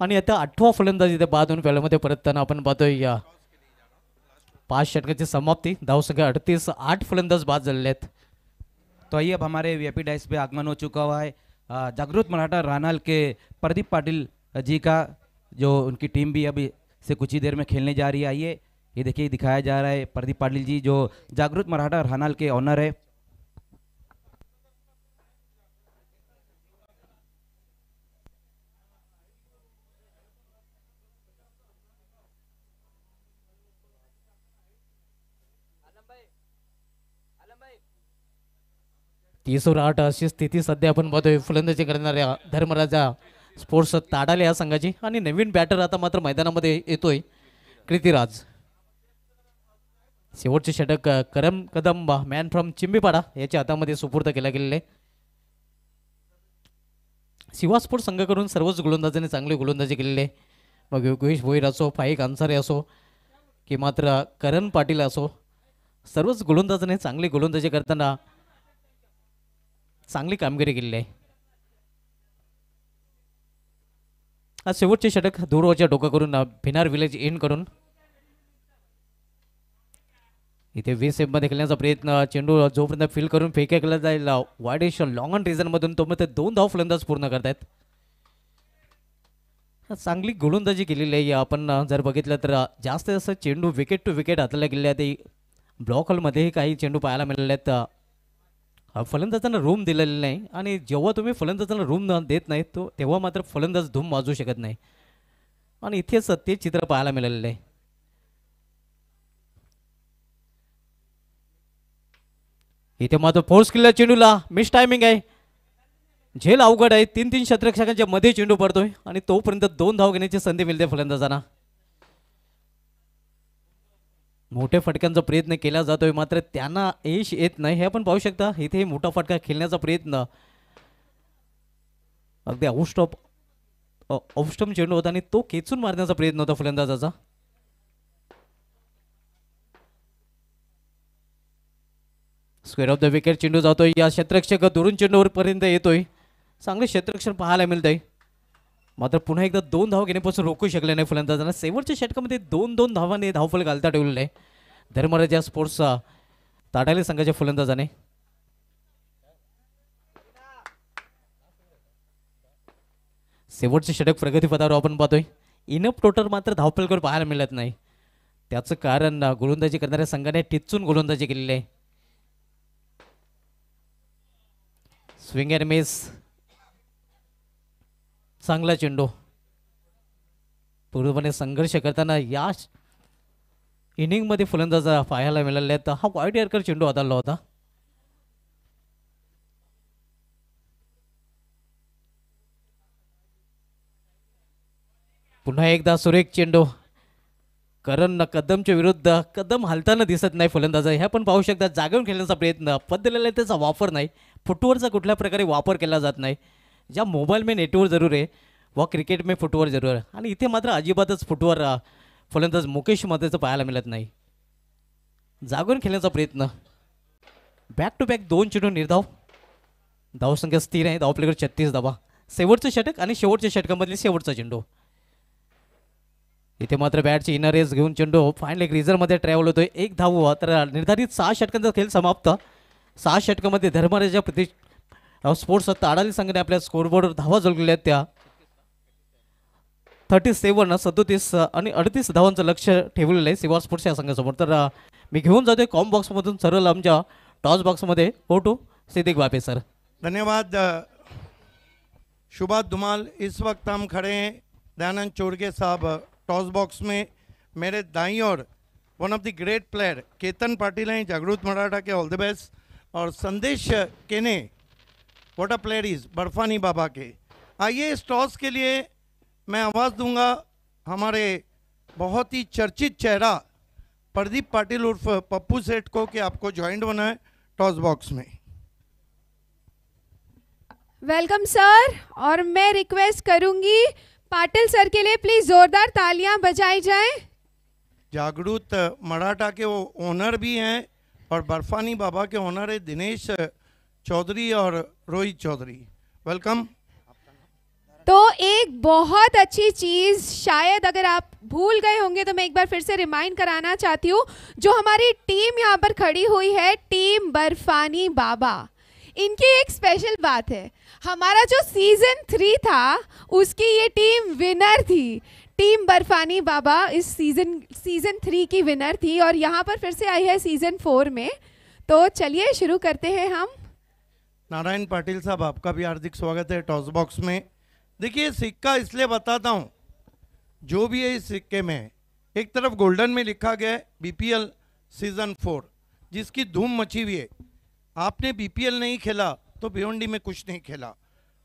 आणि आता आठवा फलंदाजी ते बाद होऊन पहिल्यामध्ये परतताना आपण पाहतोय पाच षटकाची समाप्ती धाव संख्या अडतीस आठ फलंदाज बाद झाले आहेत तो आई अब हमारे व्यापी डाइस पे आगमन हो चुका हुआ है जागृत मराठा रानाल के प्रदीप पाटील जी का जो उनकी टीम भी अभी से कुछ ही देर में खेलने जा रही है आइए ये देखिए दिखाया जा रहा है प्रदीप पाटिल जी जो जागरूक मराठा रानाल के ऑनर है तीसवर आठ अशी स्थिती सध्या आपण पाहतोय फलंदाजी करणाऱ्या धर्मराजा स्पोर्ट्स ताडाले या संघाची आणि नवीन बॅटर आता मात्र मैदानामध्ये येतोय कृतीराज शेवटचे षटक करम कदम मॅन फ्रॉम चिंबीपाडा याच्या हातामध्ये सुपूर्द केला गेलेले शिवा स्पोर्ट्स संघाकडून सर्वच गोलंदाजाने चांगले गोलंदाजी केलेले आहे मग योगेश भोईर असो फाईक अन्सारे असो की मात्र करण पाटील असो सर्वच गोलंदाजाने चांगली गोलंदाजी करताना चांगली कामगिरी केलेली आहे आज शेवटचे षटक दूरवरच्या डोकं करून फिनार विलेज इन करून इथे वीस मध्ये खेळण्याचा प्रयत्न चेंडू जोपर्यंत फील करून फेक्या केला जाईल वाडेश लॉंग ऑन मधून तोपर्यंत दोन धाव फलंदाज पूर्ण करतायत चांगली गोलंदाजी केलेली आहे आपण जर बघितलं तर जास्त जास्त चेंडू विकेट टू विकेट हाताला गेले आहेत ब्लॉक हॉलमध्येही काही चेंडू पाहायला मिळाले आहेत फलंदाजांना रूम दिलेली नाही आणि जेव्हा तुम्ही फलंदाजांना रूम देत नाही तो तेव्हा मात्र फलंदाज धूम वाजू शकत नाही आणि इथे ते चित्र पाहायला मिळालेलं आहे इथे मात्र फोर्स केलेला चेंडूला मिस टायमिंग आहे झेल अवघड आहे तीन तीन शतरक्षकांच्या मध्ये चेंडू पडतोय आणि तोपर्यंत दोन धाव घेण्याची संधी मिळते फलंदाजांना मोठ्या फटक्यांचा प्रयत्न केला जातोय मात्र त्यांना यश येत नाही हे आपण पाहू शकता इथे मोठा फटका खेळण्याचा प्रयत्न अगदी औष्टॉप औष्टम चेंडू होता आणि तो खेचून मारण्याचा प्रयत्न होता फलंदाजाचा स्क्वेअर ऑफ द विकेट चेंडू जातोय या क्षेत्रक्षक दुरून चेंडूवर पर्यंत येतोय चांगले क्षेत्रक्षण पाहायला मिळतंय मात्र पुन्हा एकदा दोन धाव घेण्यापासून रोखू शकले नाही फलंदाजांना शेवटच्या षटकामध्ये दोन दोन धावाने धावफल घालता ठेवले आहे धर्मराज या स्पोर्ट्सचा ताटाले संघाच्या फलंदाजाने शेवटचे षटक प्रगतीपदावर आपण पाहतोय इनप टोटल मात्र करून पाहायला मिळत नाही त्याचं कारण गोलंदाजी करणाऱ्या संघाने टिचून गोलंदाजी केलेली आहे स्विंग अँड मिस चांगला चेंडू पूर्णपणे संघर्ष करताना या इनिंगमध्ये फुलंदाजा पाहायला मिळाले आहेत हा वाईट एअरकर चेंडू आदळला होता पुन्हा एकदा सुरेख चेंडू करण कदमच्या विरुद्ध कदम हलताना दिसत नाही फुलंदाजा ह्या पण पाहू शकतात जागून खेळण्याचा प्रयत्न पद्धतीला त्याचा वापर नाही फुटवरचा कुठल्या प्रकारे वापर केला जात नाही ज्या मोबाईल मे नेटवर जरूर आहे व क्रिकेट में फुटवर जरूर आहे आणि इथे मात्र अजिबातच फुटवर फलंदाज मुकेश मध्येचं पाहायला मिळत नाही जागून खेळण्याचा प्रयत्न बॅक टू बॅक दोन चेंडू निर्धाव संख्या स्थिर आहे धावपलीकडे छत्तीस धावा शेवटचं षटक आणि शेवटच्या षटकामधले शेवटचा चेंडू इथे मात्र बॅटची इनर रेस घेऊन चेंडू फायनल एक रिझर्वमध्ये ट्रॅव्हल होतोय एक धाव तर निर्धारित सहा षटकांचा खेळ समाप्त सहा षटकामध्ये धर्मराजा प्रति स्पोर्ट्स सत्ता अडाली संघाने आपल्या स्कोरबोर्डवर धावा जोडलेल्या आहेत त्या थर्टी सेवन सदोतीस आणि अडतीस धावांचं लक्ष ठेवलेलं आहे सेवा स्पोर्ट्स या संघासमोर तर मी घेऊन जाते कॉम बॉक्समधून सरळ आमच्या टॉस बॉक्समध्ये ओ टू सिद्धिक बापे सर धन्यवाद शुभा धुमाल इस वक्त हम खड़े हैं दयानंद चोरगे साहब टॉस बॉक्स में मेरे दाई और one of the great player Ketan Patil हैं जागृत मराठा के ऑल द बेस्ट और संदेश केने वाटर प्लेयरिज बर्फानी बाबा के आइए इस टॉस के लिए मैं आवाज़ दूंगा हमारे बहुत ही चर्चित चेहरा प्रदीप पाटिल उर्फ पप्पू सेठ को कि आपको ज्वाइंट होना है टॉस बॉक्स में वेलकम सर और मैं रिक्वेस्ट करूंगी पाटिल सर के लिए प्लीज जोरदार तालियां बजाई जाए जागरूक मराठा के वो ओनर भी हैं और बर्फानी बाबा के ओनर है दिनेश चौधरी और रोहित चौधरी वेलकम तो एक बहुत अच्छी चीज़ शायद अगर आप भूल गए होंगे तो मैं एक बार फिर से रिमाइंड कराना चाहती हूँ जो हमारी टीम यहाँ पर खड़ी हुई है टीम बर्फानी बाबा इनकी एक स्पेशल बात है हमारा जो सीज़न थ्री था उसकी ये टीम विनर थी टीम बर्फानी बाबा इस सीज़न सीज़न थ्री की विनर थी और यहाँ पर फिर से आई है सीज़न फोर में तो चलिए शुरू करते हैं हम नारायण पाटिल साहब आपका भी हार्दिक स्वागत है टॉस बॉक्स में देखिए सिक्का इसलिए बताता हूँ जो भी है इस सिक्के में एक तरफ गोल्डन में लिखा गया है बीपीएल सीजन फोर जिसकी धूम मची हुई है आपने बीपीएल नहीं खेला तो भिवंडी में कुछ नहीं खेला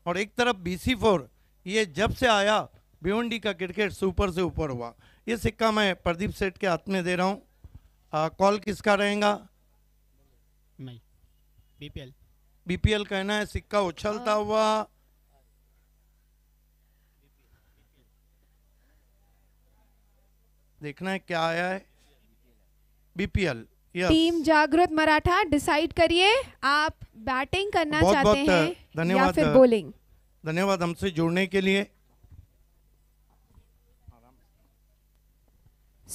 और एक तरफ सी फोर ये जब से आया भिवंडी का क्रिकेट सुपर से ऊपर हुआ ये सिक्का मैं प्रदीप सेठ के हाथ में दे रहा हूँ कॉल किसका रहेगा नहीं बीपीएल बीपीएल कहना है सिक्का उछलता हाँ। हुआ देखना है क्या आया है बीपीएल टीम जागृत मराठा डिसाइड करिए आप बैटिंग करना बहुत, चाहते बहुत, हैं या फिर बॉलिंग धन्यवाद हमसे जुड़ने के लिए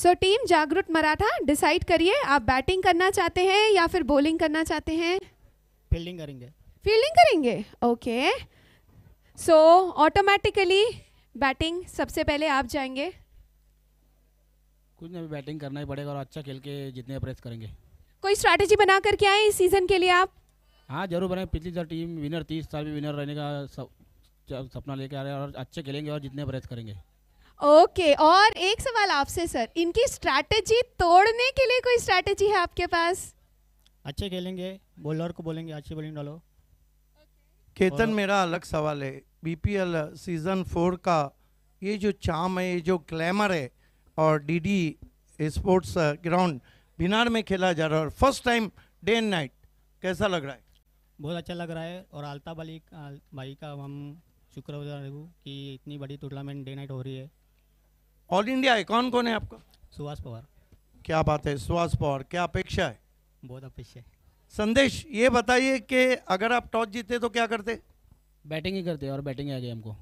सो टीम जागृत मराठा डिसाइड करिए आप बैटिंग करना चाहते हैं या फिर बॉलिंग करना चाहते हैं फील्डिंग करेंगे फील्डिंग करेंगे ओके सो ऑटोमेटिकली बैटिंग सबसे पहले आप जाएंगे कुछ नहीं बैटिंग करना ही पड़ेगा और अच्छा खेल के जितने प्रेस करेंगे कोई स्ट्रैटेजी बना करके आए इस सीजन के लिए आप हाँ जरूर बनाए पिछली साल टीम विनर तीस साल भी विनर रहने का सब सपना लेके आ रहे हैं और अच्छे खेलेंगे और जितने प्रेस करेंगे ओके okay, और एक सवाल आपसे सर इनकी स्ट्रैटेजी तोड़ने के लिए कोई स्ट्रैटेजी है आपके पास अच्छे खेलेंगे बॉलर को बोलेंगे अच्छी बॉलिंग डालो केतन मेरा अलग सवाल है बीपीएल सीजन फोर का ये जो चाम है ये जो ग्लैमर है और डीडी स्पोर्ट्स ग्राउंड बिनार में खेला जा रहा है और first time day and night कैसा लग रहा है बहुत अच्छा लग रहा है और आलता बाली भाई का हम शुक्रगुजार हूँ कि इतनी बड़ी टूर्नामेंट डे नाइट हो रही है ऑल इंडिया है कौन कौन है आपका सुभाष पवार क्या बात है सुभाष पवार क्या अपेक्षा है बहुत अपेक्षा है संदेश ये बताइए कि अगर आप टॉस जीते तो क्या करते बैटिंग ही करते और बैटिंग आ गई हमको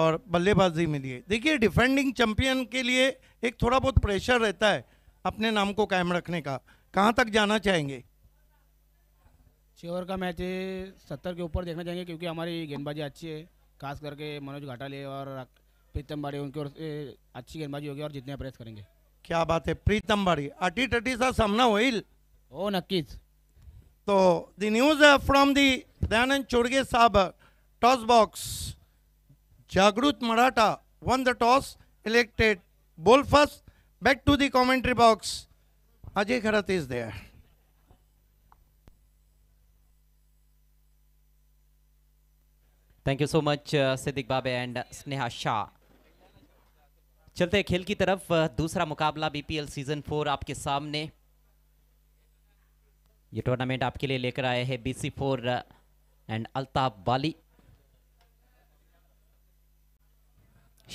और बल्लेबाजी मिली है देखिए डिफेंडिंग चैंपियन के लिए एक थोड़ा बहुत प्रेशर रहता है अपने नाम को कायम रखने का कहाँ तक जाना चाहेंगे छः ओवर का मैच सत्तर के ऊपर देखना चाहेंगे क्योंकि हमारी गेंदबाजी अच्छी है खास करके मनोज घाटाले और प्रीतम बाड़ी उनकी ओर से अच्छी गेंदबाजी होगी और जितने प्रेस करेंगे क्या बात है प्रीतम बाड़ी अटी टटी सा सामना होईल हो नक्कीच तो the news from the Dayanand Chodge साहब toss box Jagrut Maratha won the toss elected ball first back to the commentary box ajay kharat is there thank you so much Siddiq Babe and Sneha Shah चलते खेल की तरफ uh, दूसरा मुकाबला बीपीएल सीजन फोर आपके सामने ये टूर्नामेंट आपके लिए लेकर आए हैं BC four and Altaf Bali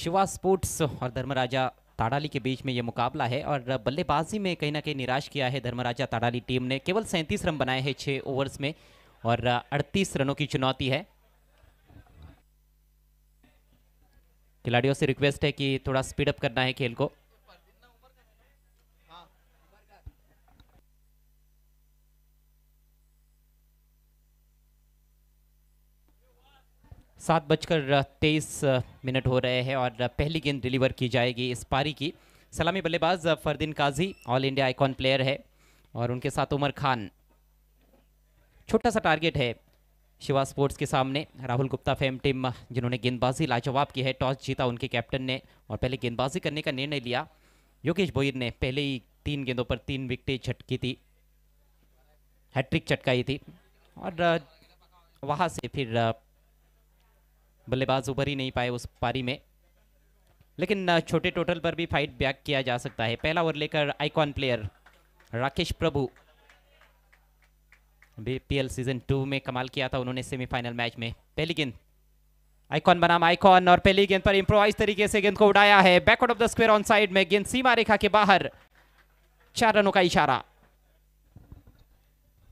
Shiva sports और धर्मराजा ताड़ाली के बीच में ये मुकाबला है और uh, बल्लेबाजी में कहीं ना कहीं निराश किया है धर्मराजा ताड़ाली टीम ने केवल सैंतीस रन बनाए हैं छः ओवर्स में और uh, अड़तीस रनों की चुनौती है खिलाड़ियों से रिक्वेस्ट है कि थोड़ा स्पीडअप करना है खेल को सात बजकर तेईस मिनट हो रहे हैं और पहली गेंद डिलीवर की जाएगी इस पारी की सलामी बल्लेबाज Fardeen Kazi all India icon player है और उनके साथ उमर खान छोटा सा टारगेट है शिवा स्पोर्ट्स के सामने राहुल गुप्ता फेम टीम जिन्होंने गेंदबाजी लाजवाब की है टॉस जीता उनके कैप्टन ने और पहले गेंदबाजी करने का निर्णय लिया योगेश भोईर ने पहले ही तीन गेंदों पर तीन विकटें छटकी थी हैट्रिक चटकाई थी और वहाँ से फिर बल्लेबाज उभर ही नहीं पाए उस पारी में लेकिन छोटे टोटल पर भी फाइट बैक किया जा सकता है पहला ओवर लेकर icon player Rakesh Prabhu BPL season two में कमाल किया था उन्होंने सेमीफाइनल मैच में पहली गेंद आइकॉन बनाम आइकॉन और पहली गेंद पर इंप्रोवाइज तरीके से गेंद को उड़ाया है backward of the square on side में गेंद सीमा रेखा के बाहर चार रनों का इशारा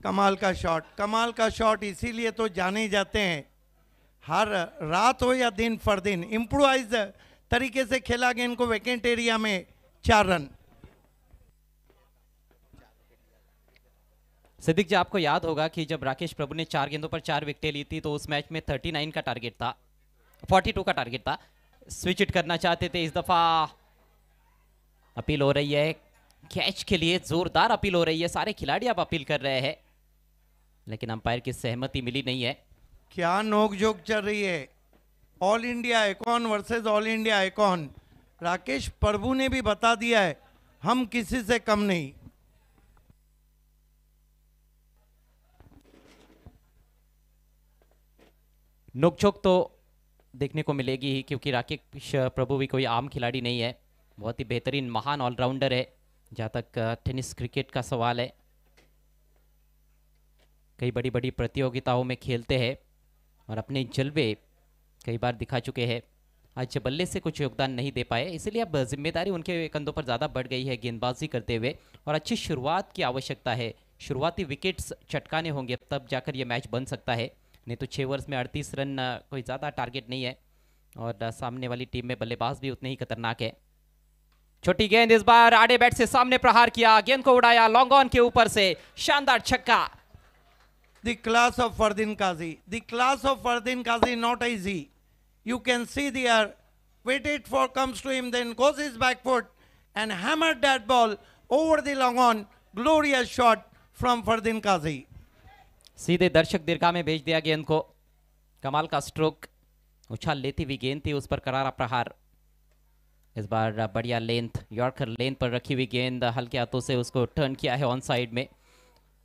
कमाल का शॉट कमाल का शॉट इसीलिए तो जाने जाते हैं हर रात हो या दिन फर दिन इम्प्रोवाइज तरीके से खेला गया इनको वैकेंट एरिया में चार रन सिद्दिक जी आपको याद होगा कि जब राकेश प्रभु ने चार गेंदों पर चार विकेटें ली थी तो उस मैच में थर्टी नाइन का टारगेट था फोर्टी टू का टारगेट था स्विच इट करना चाहते थे इस दफा अपील हो रही है कैच के लिए जोरदार अपील हो रही है सारे खिलाड़ी अब अपील कर रहे हैं लेकिन अंपायर की सहमति मिली नहीं है क्या नोकझोंक चल रही है all India icon versus all India icon Rakesh Prabhu ने भी बता दिया है हम किसी से कम नहीं नोकझोंक तो देखने को मिलेगी ही क्योंकि राकेश प्रभु भी कोई आम खिलाड़ी नहीं है बहुत ही बेहतरीन महान ऑलराउंडर है जहाँ तक टेनिस क्रिकेट का सवाल है कई बड़ी बड़ी प्रतियोगिताओं में खेलते हैं और अपने जलवे कई बार दिखा चुके हैं आज बल्ले से कुछ योगदान नहीं दे पाए इसलिए अब जिम्मेदारी उनके कंधों पर ज़्यादा बढ़ गई है गेंदबाजी करते हुए और अच्छी शुरुआत की आवश्यकता है शुरुआती विकेट्स चटकाने होंगे तब जाकर ये मैच बन सकता है नहीं तो छः ओवर्स में अड़तीस रन कोई ज़्यादा टारगेट नहीं है और सामने वाली टीम में बल्लेबाज भी उतने ही खतरनाक है छोटी गेंद इस बार आड़े बैट से सामने प्रहार किया गेंद को उड़ाया लॉन्ग ऑन के ऊपर से शानदार छक्का the class of Fardin Kazi. The class of Fardin Kazi not easy. You can see there, waited for comes to him, then goes his back foot and hammered that ball over the long on. Glorious shot from Fardin Kazi. सीधे दर्शक दीर्घा में भेज दिया गेंद को कमाल का स्ट्रोक उछाल लेती हुई गेंद थी उस पर करारा प्रहार इस बार बढ़िया लेंथ यॉर्कर लेंथ पर रखी हुई गेंद हल्के हाथों से उसको टर्न किया है ऑन साइड में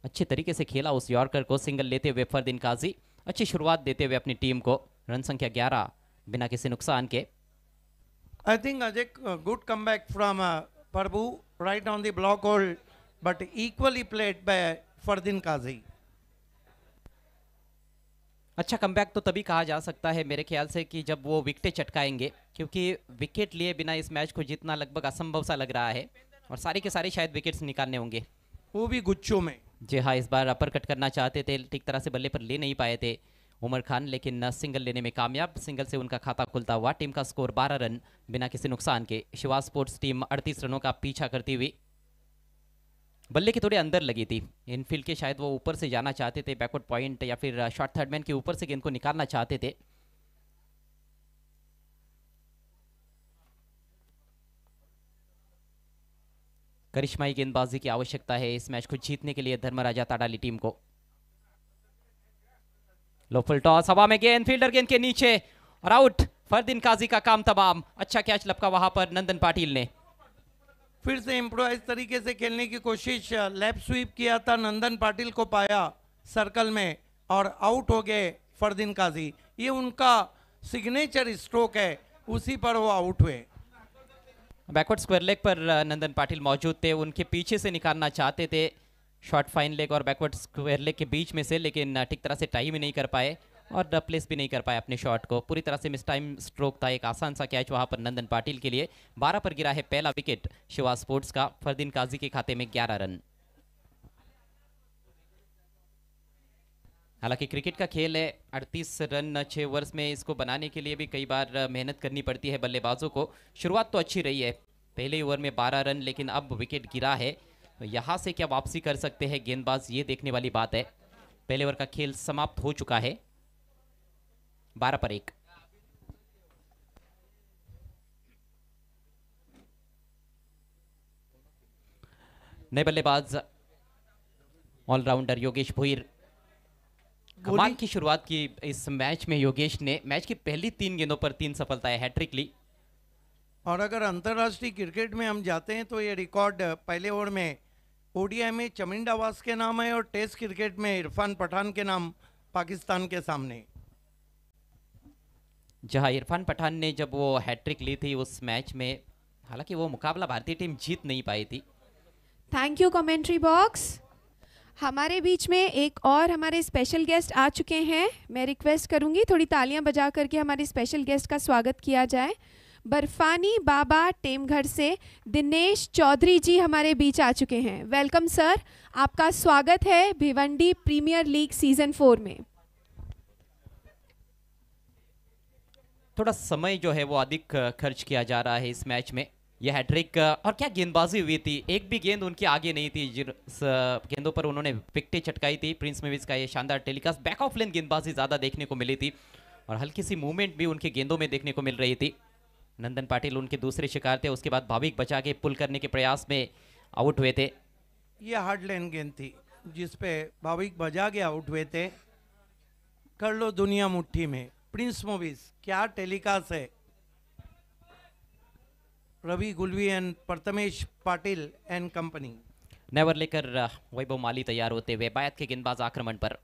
अच्छे तरीके से खेला उस यॉर्कर को सिंगल लेते हुए फरदीन काजी अच्छी शुरुआत देते हुए अपनी टीम को रन संख्या ग्यारह बिना किसी नुकसान के I think Ajay good come back from Prabhu right on the block hold but equally played by Fardeen Kazi अच्छा कमबैक तो तभी कहा जा सकता है मेरे ख्याल से कि जब वो विकटे चटकाएंगे क्योंकि विकेट लिए बिना इस मैच को जीतना लगभग असंभव सा लग रहा है और सारे के सारे शायद विकेट्स निकालने होंगे वो भी गुच्छों में जी हाँ इस बार अपर कट करना चाहते थे ठीक तरह से बल्ले पर ले नहीं पाए थे उमर खान लेकिन सिंगल लेने में कामयाब सिंगल से उनका खाता खुलता हुआ टीम का स्कोर 12 रन बिना किसी नुकसान के शिवा स्पोर्ट्स टीम 38 रनों का पीछा करती हुई बल्ले के थोड़े अंदर लगी थी इनफील्ड के शायद वो ऊपर से जाना चाहते थे बैकवर्ड पॉइंट या फिर शॉर्ट थर्डमैन के ऊपर से गेंद को निकालना चाहते थे करिश्माई गेंदबाजी की आवश्यकता है इस मैच को जीतने के लिए धर्मराजा ताडाली टीम को लोफुल टॉस हवा में गेंद फील्डर गेंद के नीचे और आउट फरदीन काजी का काम तमाम अच्छा कैच लपका वहां पर नंदन पाटिल ने फिर से इम्प्रोवाइज तरीके से खेलने की कोशिश लेफ्ट स्वीप किया था नंदन पाटिल को पाया सर्कल में और आउट हो गए फरदीन काजी ये उनका सिग्नेचर स्ट्रोक है उसी पर वो आउट हुए बैकवर्ड स्क्वायर लेग पर uh, नंदन पाटिल मौजूद थे उनके पीछे से निकालना चाहते थे शॉर्ट फाइन लेग और बैकवर्ड स्क्वायर लेग के बीच में से लेकिन uh, ठीक तरह से टाइम ही नहीं कर पाए और प्लेस भी नहीं कर पाए अपने शॉट को पूरी तरह से मिस टाइम स्ट्रोक था एक आसान सा कैच वहां पर नंदन पाटिल के लिए 12 पर गिरा है पहला विकेट शिवा स्पोर्ट्स का फरदीन काजी के खाते में 11 रन हालांकि क्रिकेट का खेल है अड़तीस रन छः ओवर्स में इसको बनाने के लिए भी कई बार मेहनत करनी पड़ती है बल्लेबाजों को शुरुआत तो अच्छी रही है पहले ओवर में बारह रन लेकिन अब विकेट गिरा है तो यहाँ से क्या वापसी कर सकते हैं गेंदबाज ये देखने वाली बात है पहले ओवर का खेल समाप्त हो चुका है बारह पर एक नए बल्लेबाज ऑलराउंडर योगेश भुईर कमाल की शुरुआत की इस मैच में योगेश ने मैच की पहली तीन गेंदों पर तीन सफलताएं हैट्रिक ली और अगर अंतर्राष्ट्रीय क्रिकेट में हम जाते हैं तो ये रिकॉर्ड पहले ओवर में ओडीआई में चमिंडावास के नाम है और टेस्ट क्रिकेट में इरफान पठान के नाम पाकिस्तान के सामने जहां इरफान पठान ने जब वो हैट्रिक ली थी उस मैच में हालांकि वो मुकाबला भारतीय टीम जीत नहीं पाई थी थैंक यू कमेंट्री बॉक्स हमारे बीच में एक और हमारे स्पेशल गेस्ट आ चुके हैं मैं रिक्वेस्ट करूंगी थोड़ी तालियां बजा करके हमारे स्पेशल गेस्ट का स्वागत किया जाए बर्फानी बाबा टेमघर से दिनेश चौधरी जी हमारे बीच आ चुके हैं वेलकम सर आपका स्वागत है Bhiwandi premier league season four में थोड़ा समय जो है वो अधिक खर्च किया जा रहा है इस मैच में ये हैट्रिक और क्या गेंदबाजी हुई थी एक भी गेंद उनके आगे नहीं थी गेंदों पर उन्होंने विकटें चटकाई थी प्रिंस मेविज का ये शानदार टेलीकास्ट बैक ऑफ लेन गेंदबाजी ज़्यादा देखने को मिली थी और हल्की सी मूवमेंट भी उनके गेंदों में देखने को मिल रही थी नंदन पाटिल उनके दूसरे शिकार थे उसके बाद भाविक बचा के पुल करने के प्रयास में आउट हुए थे ये हार्ड लेन गेंद थी जिसपे भाविक बजा के आउट हुए थे कर लो दुनिया मुठ्ठी में प्रिंस मूवीज क्या टेलीकास्ट है Ravi Gulvi and Prathamesh Patil and company never लेकर वैभव माली तैयार होते हुए बायत के गेंदबाज आक्रमण पर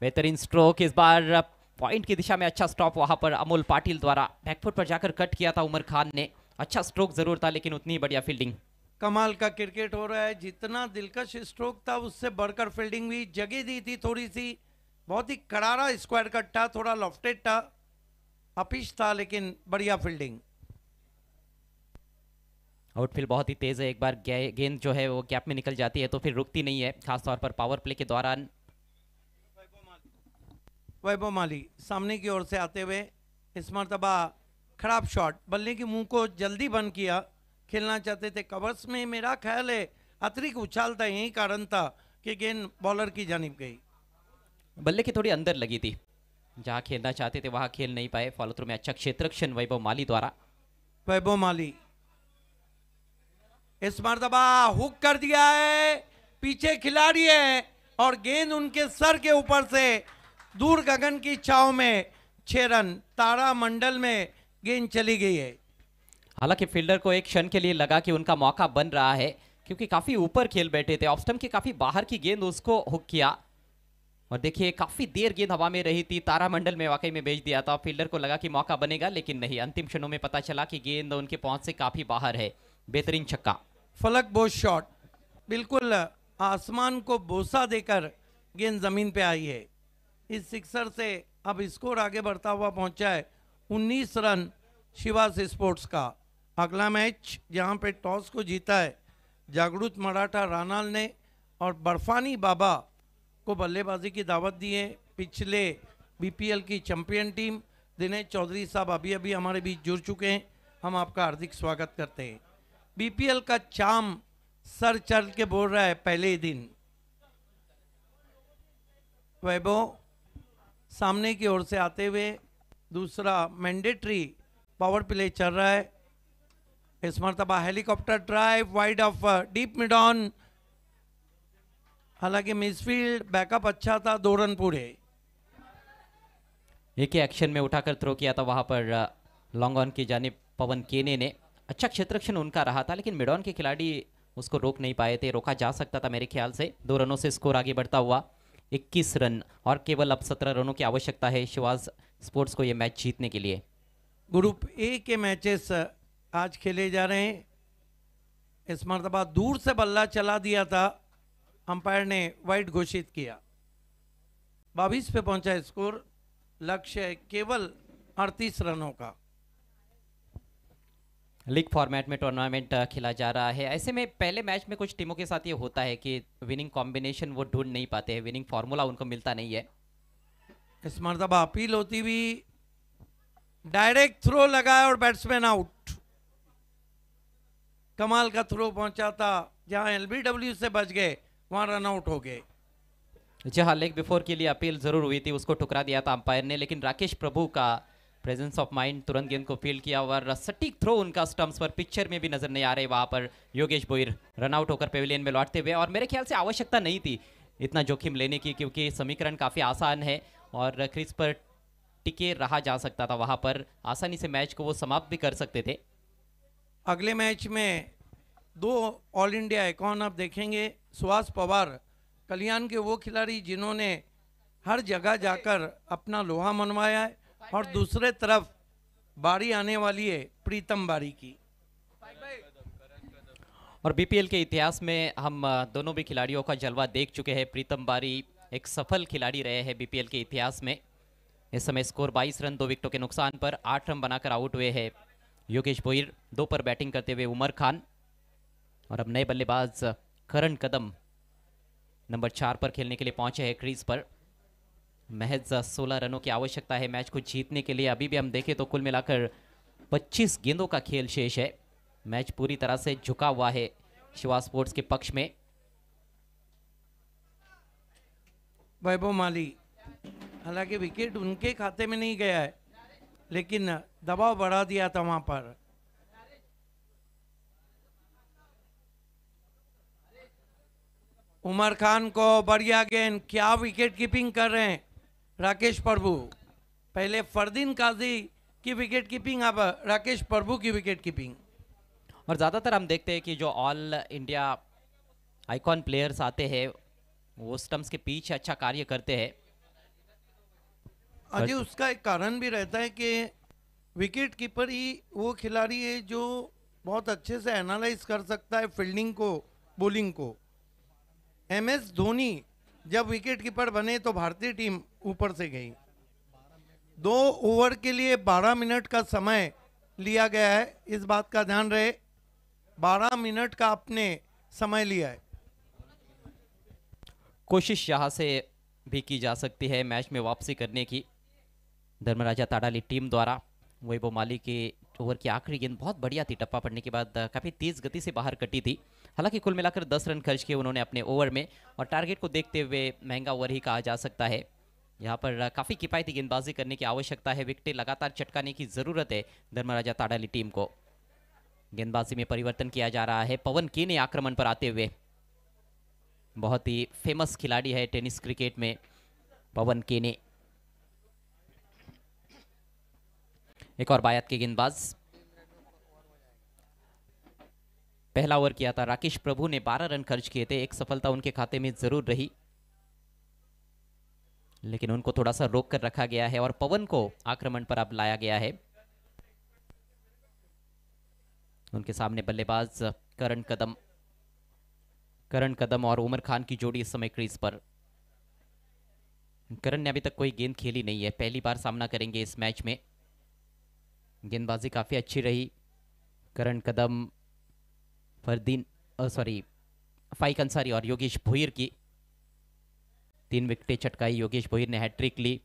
बेहतरीन स्ट्रोक इस बार पॉइंट की दिशा में अच्छा स्टॉप वहां पर अमोल पाटिल द्वारा बैकफुट पर जाकर कट किया था उमर खान ने अच्छा स्ट्रोक जरूर था लेकिन उतनी बढ़िया फील्डिंग कमाल का क्रिकेट हो रहा है जितना दिलकश स्ट्रोक था उससे बढ़कर फील्डिंग भी जगह दी थी थोड़ी सी बहुत ही करारा स्क्वायर कट था थोड़ा लॉफ्टेड था अपिश था लेकिन बढ़िया फील्डिंग आउटफील बहुत ही तेज़ है एक बार गेंद जो है वो गैप में निकल जाती है तो फिर रुकती नहीं है खासतौर पर पावर प्ले के दौरान वैभव माली सामने की ओर से आते हुए इस मरतबा खराब शॉट बल्ले के मुंह को जल्दी बंद किया खेलना चाहते थे कवर्स में मेरा ख्याल है अतिरिक्त उछालता यही कारण था कि गेंद बॉलर की जानब गई बल्ले की थोड़ी अंदर लगी थी जहाँ खेलना चाहते थे वहाँ खेल नहीं पाए फॉलो थ्रू में अच्छा क्षेत्र वैभव माली द्वारा वैभव माली इस मरतबा हुक कर दिया है पीछे खिलाड़ी है और गेंद उनके सर के ऊपर से दूर गगन की छाव में छः रन तारा मंडल में गेंद चली गई है हालांकि फील्डर को एक क्षण के लिए लगा कि उनका मौका बन रहा है क्योंकि काफी ऊपर खेल बैठे थे ऑफस्टम के काफी बाहर की गेंद उसको हुक किया और देखिए काफी देर गेंद हवा में रही थी तारामंडल में वाकई में बेच दिया था फील्डर को लगा कि मौका बनेगा लेकिन नहीं अंतिम क्षणों में पता चला कि गेंद उनके पहुंच से काफी बाहर है बेहतरीन छक्का फलक बहुत शॉट बिल्कुल आसमान को बोसा देकर गेंद ज़मीन पे आई है इस सिक्सर से अब स्कोर आगे बढ़ता हुआ पहुंचा है 19 रन शिवास स्पोर्ट्स का अगला मैच जहां पे टॉस को जीता है जागरूक मराठा रानाल ने और बर्फानी बाबा को बल्लेबाजी की दावत दी है पिछले बीपीएल की चैंपियन टीम दिनेश चौधरी साहब अभी अभी हमारे बीच जुड़ चुके हैं हम आपका हार्दिक स्वागत करते हैं बीपीएल का चाम सर चल के बोल रहा है पहले ही दिन वैभव सामने की ओर से आते हुए दूसरा मैंडेटरी पावर प्ले चल रहा है इस मरतबा helicopter drive wide off deep mid on हालांकि मिसफील्ड बैकअप अच्छा था दो रन पूरे ही एक्शन में उठाकर थ्रो किया था वहां पर लॉन्ग ऑन की जाने पवन केने ने अच्छा क्षेत्रक्षण उनका रहा था लेकिन मिडॉन के खिलाड़ी उसको रोक नहीं पाए थे रोका जा सकता था मेरे ख्याल से दो रनों से स्कोर आगे बढ़ता हुआ 21 रन और केवल अब 17 रनों की आवश्यकता है शिवाज स्पोर्ट्स को ये मैच जीतने के लिए ग्रुप ए के मैचेस आज खेले जा रहे हैं इस मरतबा दूर से बल्ला चला दिया था अंपायर ने वाइट घोषित किया बाबीस पे पहुंचा स्कोर लक्ष्य केवल अड़तीस रनों का लीग फॉर्मेट में टूर्नामेंट खेला जा रहा है ऐसे में पहले मैच में कुछ टीमों के साथ ये होता है कि विनिंग कॉम्बिनेशन वो ढूंढ नहीं पाते हैं विनिंग फार्मूला उनको मिलता नहीं है इस मरतबा अपील होती हुई डायरेक्ट थ्रो लगाया और बैट्समैन आउट कमाल का थ्रो पहुंचा था जहां एलबीडब्ल्यू से बच गए वहां रन आउट हो गए जी हाँ लेग बिफोर के लिए अपील जरूर हुई थी उसको टुकरा दिया था अंपायर ने लेकिन राकेश प्रभु का प्रेजेंस ऑफ माइंड तुरंत गेंद को फील्ड किया और सटीक थ्रो उनका स्टम्प्स पर पिक्चर में भी नजर नहीं आ रहे वहां पर योगेश बोईर रनआउट होकर पेविलियन में लौटते हुए और मेरे ख्याल से आवश्यकता नहीं थी इतना जोखिम लेने की क्योंकि समीकरण काफी आसान है और क्रिस पर टिके रहा जा सकता था वहां पर आसानी से मैच को वो समाप्त भी कर सकते थे अगले मैच में दो ऑल इंडिया इकॉन आप देखेंगे सुहास पवार कल्याण के वो खिलाड़ी जिन्होंने हर जगह जाकर अपना लोहा मनवाया है और दूसरे तरफ बारी आने वाली है प्रीतम बारी की और बीपीएल के इतिहास में हम दोनों भी खिलाड़ियों का जलवा देख चुके हैं प्रीतम बारी एक सफल खिलाड़ी रहे हैं बीपीएल के इतिहास में इस समय स्कोर 22 रन दो विकेटों के नुकसान पर आठ रन बनाकर आउट हुए हैं योगेश भोईर दो पर बैटिंग करते हुए उमर खान और अब नए बल्लेबाज करण कदम नंबर चार पर खेलने के लिए पहुंचे हैं क्रीज पर महज 16 रनों की आवश्यकता है मैच को जीतने के लिए अभी भी हम देखें तो कुल मिलाकर 25 गेंदों का खेल शेष है मैच पूरी तरह से झुका हुआ है शिवा स्पोर्ट्स के पक्ष में वैभव माली हालांकि विकेट उनके खाते में नहीं गया है लेकिन दबाव बढ़ा दिया था वहां पर उमर खान को बढ़िया गेंद क्या विकेट कीपिंग कर रहे हैं राकेश प्रभु पहले फरदीन काजी की विकेट कीपिंग अब राकेश प्रभु की विकेट कीपिंग और ज़्यादातर हम देखते हैं कि जो ऑल इंडिया आइकॉन प्लेयर्स आते हैं वो स्टम्प्स के पीछे अच्छा कार्य करते हैं अजय उसका एक कारण भी रहता है कि विकेट कीपर ही वो खिलाड़ी है जो बहुत अच्छे से एनालाइज कर सकता है फील्डिंग को बॉलिंग को एम एस धोनी जब विकेट कीपर बने तो भारतीय टीम ऊपर से गई दो ओवर के लिए 12 मिनट का समय लिया गया है इस बात का ध्यान रहे 12 मिनट का अपने समय लिया है कोशिश यहाँ से भी की जा सकती है मैच में वापसी करने की धर्मराजा ताड़ाली टीम द्वारा वैभव माली के ओवर की आखिरी गेंद बहुत बढ़िया थी टप्पा पड़ने के बाद काफ़ी तेज़ गति से बाहर कटी थी हालांकि कुल मिलाकर दस रन खर्च किए उन्होंने अपने ओवर में और टारगेट को देखते हुए महंगा ओवर ही कहा जा सकता है यहाँ पर काफ़ी किफायती गेंदबाजी करने की आवश्यकता है विकटें लगातार चटकाने की ज़रूरत है धर्मराजा ताडाली टीम को गेंदबाजी में परिवर्तन किया जा रहा है पवन के ने आक्रमण पर आते हुए बहुत ही फेमस खिलाड़ी है टेनिस क्रिकेट में पवन केने एक और बायत के गेंदबाज पहला ओवर किया था राकेश प्रभु ने 12 रन खर्च किए थे एक सफलता उनके खाते में जरूर रही लेकिन उनको थोड़ा सा रोक कर रखा गया है और पवन को आक्रमण पर अब लाया गया है उनके सामने बल्लेबाज करण कदम करण कदम और उमर खान की जोड़ी इस समय क्रीज पर करण ने अभी तक कोई गेंद खेली नहीं है पहली बार सामना करेंगे इस मैच में गेंदबाजी काफ़ी अच्छी रही करण कदम फरदीन सॉरी फाइक अंसारी और योगेश भोईर की तीन विकेटें चटकाई योगेश भोईर ने हैट्रिक ली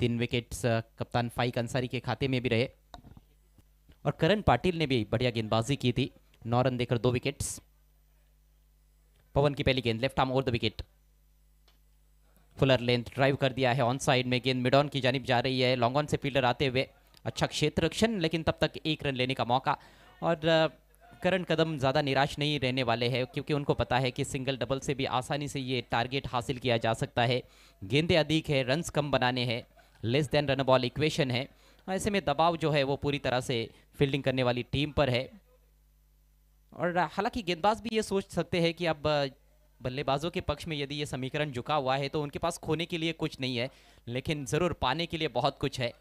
तीन विकेट्स कप्तान फाइक अंसारी के खाते में भी रहे और करण पाटिल ने भी बढ़िया गेंदबाजी की थी नौ रन देकर दो विकेट्स पवन की पहली गेंद left arm over the wicket fuller length drive कर दिया है ऑन साइड में गेंद मिड ऑन की जानब जा रही है लॉन्ग ऑन से फील्डर आते हुए अच्छा क्षेत्र रक्षण लेकिन तब तक एक रन लेने का मौका और करण कदम ज़्यादा निराश नहीं रहने वाले हैं क्योंकि उनको पता है कि सिंगल डबल से भी आसानी से ये टारगेट हासिल किया जा सकता है गेंदे अधिक है रन्स कम बनाने हैं less than run ball equation है हाँ, ऐसे में दबाव जो है वो पूरी तरह से फील्डिंग करने वाली टीम पर है और हालांकि गेंदबाज भी ये सोच सकते हैं कि अब बल्लेबाजों के पक्ष में यदि ये समीकरण झुका हुआ है तो उनके पास खोने के लिए कुछ नहीं है लेकिन ज़रूर पाने के लिए बहुत कुछ है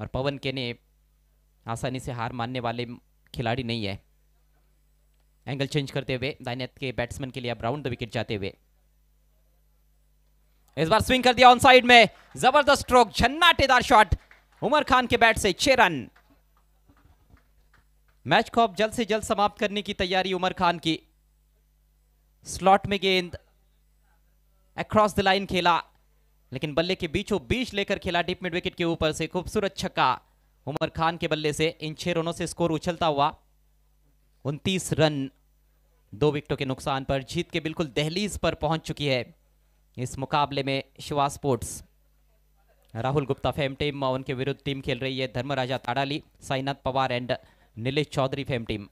और पवन के ने आसानी से हार मानने वाले खिलाड़ी नहीं है एंगल चेंज करते हुए दाइने के बैट्समैन के लिए अब राउंड द विकेट जाते हुए इस बार स्विंग कर दिया ऑन साइड में जबरदस्त स्ट्रोक झन्नाटेदार शॉट उमर खान के बैट से छह रन मैच को अब जल्द से जल्द समाप्त करने की तैयारी उमर खान की स्लॉट में गेंद अक्रॉस द लाइन खेला लेकिन बल्ले के बीचों बीच लेकर खेला डीप मिड विकेट के ऊपर से खूबसूरत छक्का उमर खान के बल्ले से इन छह रनों से स्कोर उछलता हुआ उनतीस रन दो विकेटों के नुकसान पर जीत के बिल्कुल दहलीज पर पहुंच चुकी है इस मुकाबले में Shiva sports Rahul Gupta fame team उनके विरुद्ध टीम खेल रही है Dharmaraja Tadali Sainath Pawar and Nilesh Chaudhary fame team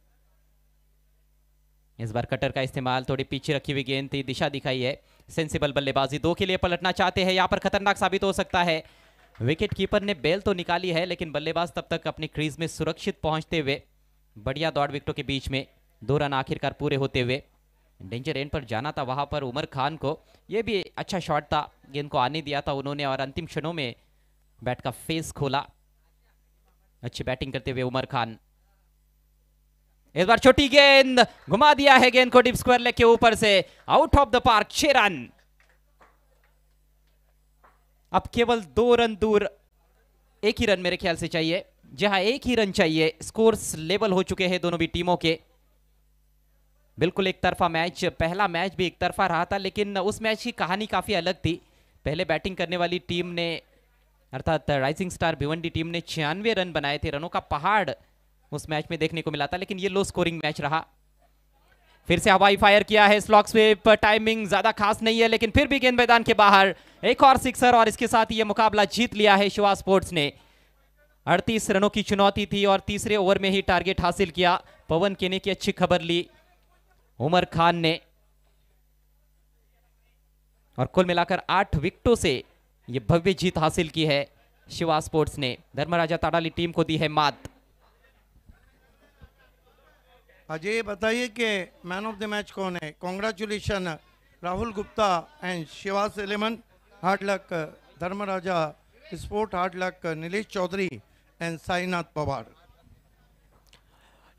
इस बार कटर का इस्तेमाल थोड़ी पीछे रखी हुई गेंद थी दिशा दिखाई है सेंसिबल बल्लेबाजी दो के लिए पलटना चाहते हैं यहाँ पर खतरनाक साबित हो सकता है विकेट कीपर ने बेल तो निकाली है लेकिन बल्लेबाज तब तक अपनी क्रीज में सुरक्षित पहुंचते हुए बढ़िया दौड़ विकेटों के बीच में दो रन आखिरकार पूरे होते हुए डेंजर एंड पर जाना था वहां पर उमर खान को यह भी अच्छा शॉट था गेंद को आने दिया था उन्होंने और अंतिम क्षणों में बैट का फेस खोला अच्छी बैटिंग करते हुए उमर खान इस बार छोटी गेंद घुमा दिया है गेंद को डिप स्क्वायर लेके ऊपर से आउट ऑफ द पार्क छह रन अब केवल दो रन दूर एक ही रन मेरे ख्याल से चाहिए जहां एक ही रन चाहिए स्कोर्स लेवल हो चुके हैं दोनों भी टीमों के बिल्कुल एक तरफा मैच पहला मैच भी एक तरफा रहा था लेकिन उस मैच की कहानी काफ़ी अलग थी पहले बैटिंग करने वाली टीम ने अर्थात राइजिंग स्टार भिवंडी टीम ने छियानवे रन बनाए थे रनों का पहाड़ उस मैच में देखने को मिला था लेकिन ये लो स्कोरिंग मैच रहा फिर से हवाई फायर किया है स्लॉक स्विप टाइमिंग ज़्यादा खास नहीं है लेकिन फिर भी गेंद मैदान के बाहर एक और सिक्सर और इसके साथ ये मुकाबला जीत लिया है शिवा स्पोर्ट्स ने अड़तीस रनों की चुनौती थी और तीसरे ओवर में ही टारगेट हासिल किया पवन केने की अच्छी खबर ली उमर खान ने और कुल मिलाकर आठ विकटों से ये भव्य जीत हासिल की है शिवा स्पोर्ट्स ने धर्मराजा ताड़ाली टीम को दी है मात अजय बताइए कि मैन ऑफ द मैच कौन है कॉन्ग्रेचुलेशन राहुल गुप्ता एंड शिवास एलेमन hard luck Dharmaraja sport hard luck Nilesh Chaudhary and Sainath Pawar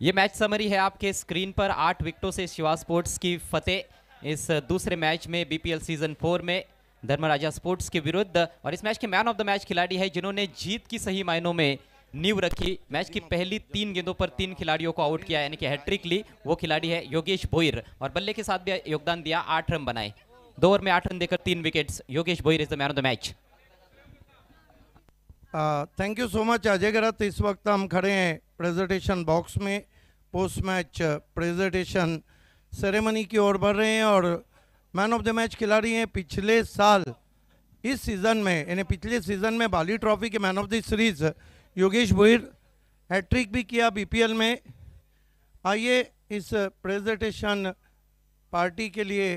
ये मैच समरी है आपके स्क्रीन पर आठ विकेटों से शिवा स्पोर्ट्स की फतेह इस दूसरे मैच में बीपीएल सीजन फोर में धर्मराजा स्पोर्ट्स के विरुद्ध और इस मैच के मैन ऑफ द मैच खिलाड़ी है जिन्होंने जीत की सही मायनों में नींव रखी मैच की पहली तीन गेंदों पर तीन खिलाड़ियों को आउट किया यानी कि हैट्रिक ली वो खिलाड़ी है योगेश भोईर और बल्ले के साथ भी योगदान दिया आठ रन बनाए दो ओवर में आठ रन देकर तीन wickets Yogesh Bhoir is the man of the match thank you so much Ajay Garat इस वक्त हम खड़े हैं प्रेजेंटेशन बॉक्स में पोस्ट मैच प्रेजेंटेशन सेरेमनी की ओर बढ़ रहे हैं और मैन ऑफ द मैच खिलाड़ी हैं पिछले साल इस सीज़न में यानी पिछले सीज़न में बाली ट्रॉफी के man of the series Yogesh Bhoir hattrick भी किया बीपीएल में आइए इस प्रेजेंटेशन पार्टी के लिए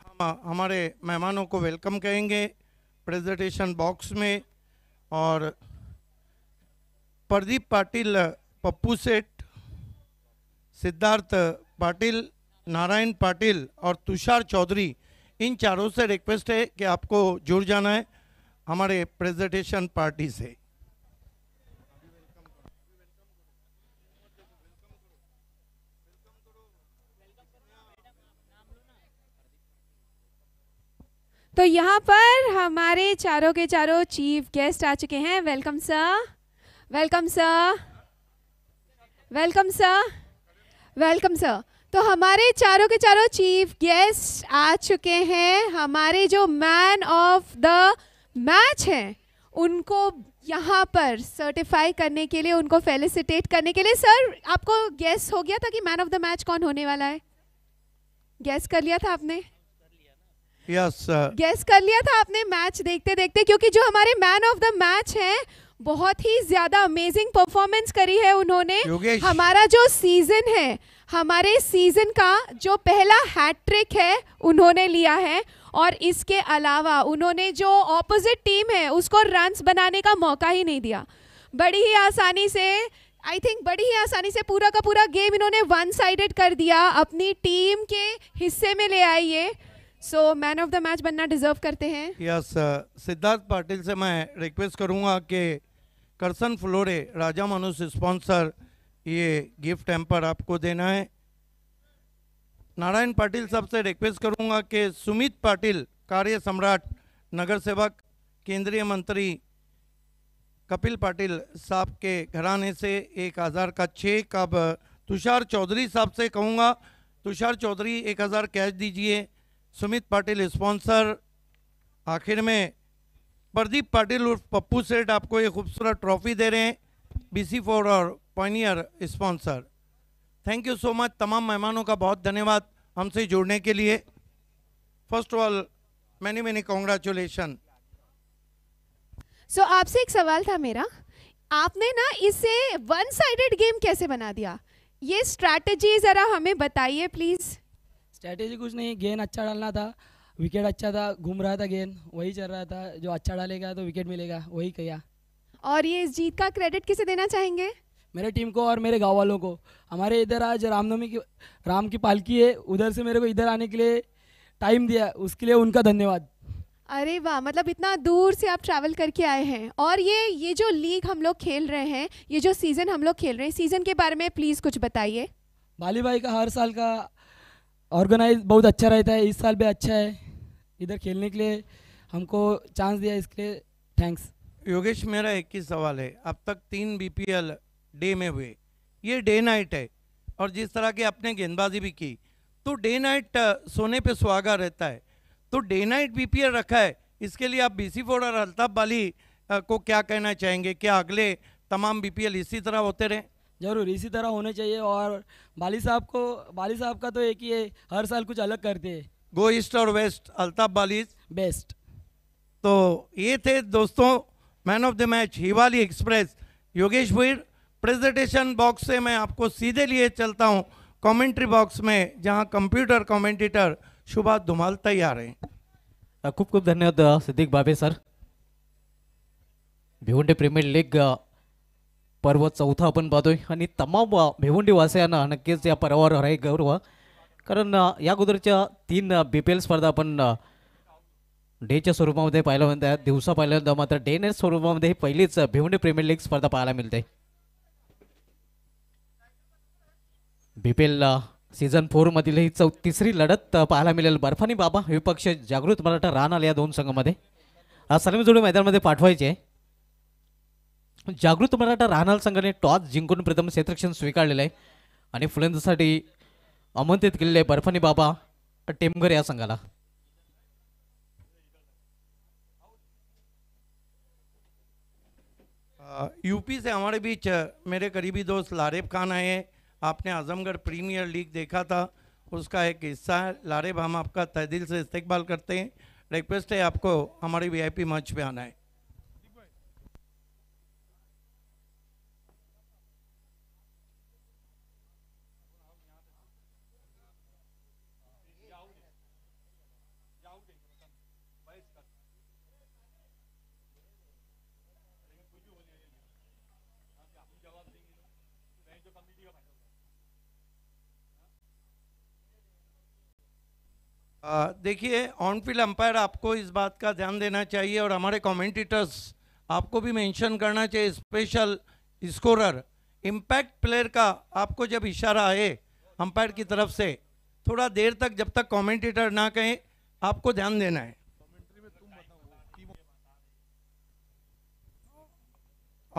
हम हमारे मेहमानों को वेलकम कहेंगे प्रेजेंटेशन बॉक्स में और प्रदीप पाटिल पप्पू सेठ सिद्धार्थ पाटिल नारायण पाटिल और तुषार चौधरी इन चारों से रिक्वेस्ट है कि आपको जुड़ जाना है हमारे प्रेजेंटेशन पार्टी से तो यहाँ पर हमारे चारों के चारों चीफ गेस्ट आ चुके हैं welcome sir welcome sir welcome sir welcome sir तो हमारे चारों के चारों चीफ गेस्ट आ चुके हैं हमारे जो मैन ऑफ द मैच हैं उनको यहाँ पर सर्टिफाई करने के लिए उनको फेलिसिटेट करने के लिए सर आपको गेस्ट हो गया था कि मैन ऑफ द मैच कौन होने वाला है गेस्ट कर लिया था आपने यस गेस कर लिया था आपने मैच देखते देखते क्योंकि जो हमारे मैन ऑफ द मैच हैं बहुत ही ज्यादा अमेजिंग परफॉर्मेंस करी है उन्होंने हमारा जो सीजन है हमारे सीजन का जो पहला हैट्रिक है उन्होंने लिया है और इसके अलावा उन्होंने जो ऑपोजिट टीम है उसको रन्स बनाने का मौका ही नहीं दिया बड़ी ही आसानी से आई थिंक बड़ी ही आसानी से पूरा का पूरा गेम इन्होंने वन साइडेड कर दिया अपनी टीम के हिस्से में ले आई ये so man of the match बनना डिजर्व करते हैं यस सिद्धार्थ पाटिल से मैं रिक्वेस्ट करूंगा कि करसन फ्लोरे राजा मनुष्य स्पॉन्सर ये गिफ्ट एम्पर आपको देना है नारायण पाटिल साहब से रिक्वेस्ट करूंगा कि सुमित पाटिल कार्य सम्राट नगर सेवक केंद्रीय मंत्री कपिल पाटिल साहब के घराने से एक हज़ार का चेक अब तुषार चौधरी साहब से कहूँगा तुषार चौधरी एक हज़ार कैश दीजिए सुमित पाटिल स्पॉन्सर आखिर में प्रदीप पाटिल और पप्पू सेठ आपको ये खूबसूरत ट्रॉफी दे रहे हैं बीसी फोर four pioneer sponsor thank you so much तमाम मेहमानों का बहुत धन्यवाद हमसे जुड़ने के लिए first of all many many congratulation so आपसे एक सवाल था मेरा आपने ना इसे वन साइडेड गेम कैसे बना दिया ये स्ट्रैटेजी ज़रा हमें बताइए प्लीज़ स्ट्रैटेजी कुछ नहीं गेंद अच्छा डालना था विकेट अच्छा था घूम रहा था गेंद वही चल रहा था जो अच्छा डालेगा तो विकेट मिलेगा वही किया और ये इस जीत का क्रेडिट किसे देना चाहेंगे मेरे टीम को और मेरे गाँव वालों को हमारे इधर आज रामनवमी की राम की पालकी है उधर से मेरे को इधर आने के लिए टाइम दिया उसके लिए उनका धन्यवाद अरे वाह मतलब इतना दूर से आप ट्रैवल करके आए हैं और ये ये जो लीग हम लोग खेल रहे हैं ये जो सीज़न हम लोग खेल रहे हैं सीज़न के बारे में प्लीज़ कुछ बताइए बाली भाई का हर साल का ऑर्गेनाइज बहुत अच्छा रहता है इस साल भी अच्छा है इधर खेलने के लिए हमको चांस दिया इसके लिए थैंक्स योगेश मेरा एक ही सवाल है अब तक तीन बीपीएल डे में हुए ये डे नाइट है और जिस तरह के आपने गेंदबाजी भी की तो डे नाइट सोने पे सुहागा रहता है तो डे नाइट बीपीएल रखा है इसके लिए आप बीसी फोर और अल्ताफ बाली को क्या कहना चाहेंगे क्या अगले तमाम बीपीएल इसी तरह होते रहें जरूर इसी तरह होने चाहिए और बाली साहब को बाली साहब का तो एक ही है हर साल कुछ अलग करते हैं गो ईस्ट और वेस्ट अल्ताफ बाली बेस्ट तो ये थे दोस्तों मैन ऑफ द मैच हिवाली एक्सप्रेस योगेश भीड़ प्रेजेंटेशन बॉक्स से मैं आपको सीधे लिए चलता हूँ कमेंट्री बॉक्स में जहाँ कंप्यूटर कमेंटेटर शुभा धुमाल तैयार है हाँ, खूब खूब धन्यवाद सिद्दीक बाबे सर भिवंडे प्रीमियर लीग पर्व चौथा आपण पाहतोय आणि तमाम भिवंडी वासियांना नक्कीच या पर्वावर आहे गौरव कारण या अगोदरच्या तीन बी पी एल स्पर्धा आपण डेच्या स्वरूपामध्ये पाहायला म्हणतात दिवसा पाहिलं म्हणतो मात्र डे ने स्वरूपामध्ये ही पहिलीच भिवंडी प्रीमियर लीग स्पर्धा पाहायला मिळते बी पी एल सीझन फोरमधील ही चौ तिसरी लढत पाहायला मिळेल बर्फानी बाबा विपक्ष जागृत मराठा राहणार या दोन संघामध्ये आज जोडी मैदानामध्ये पाठवायचे जागृत मराठा राहणार संघाने टॉस जिंकून प्रथम क्षेत्रक्षण स्वीकार आहे आणि आमंत्रित केलेले बर्फानी बाबा टेमघर या संघाला यूपी से हमारे बीच मेरे करीबी दोस्त लारेब खान आए आपने आजमगढ़ प्रीमियर लीग देखा था उसका एक हिस्सा है लारेब हम आपका तहदील से इस्तेबाल करते हैं रिक्वेस्ट है आपको हमारे वीआईपी मंच पे आना है देखिए ऑन फील्ड अंपायर आपको इस बात का ध्यान देना चाहिए और हमारे कमेंटेटर्स आपको भी मेंशन करना चाहिए स्पेशल स्कोरर इम्पैक्ट प्लेयर का आपको जब इशारा आए अंपायर की तरफ से थोड़ा देर तक जब तक कमेंटेटर ना कहें आपको ध्यान देना है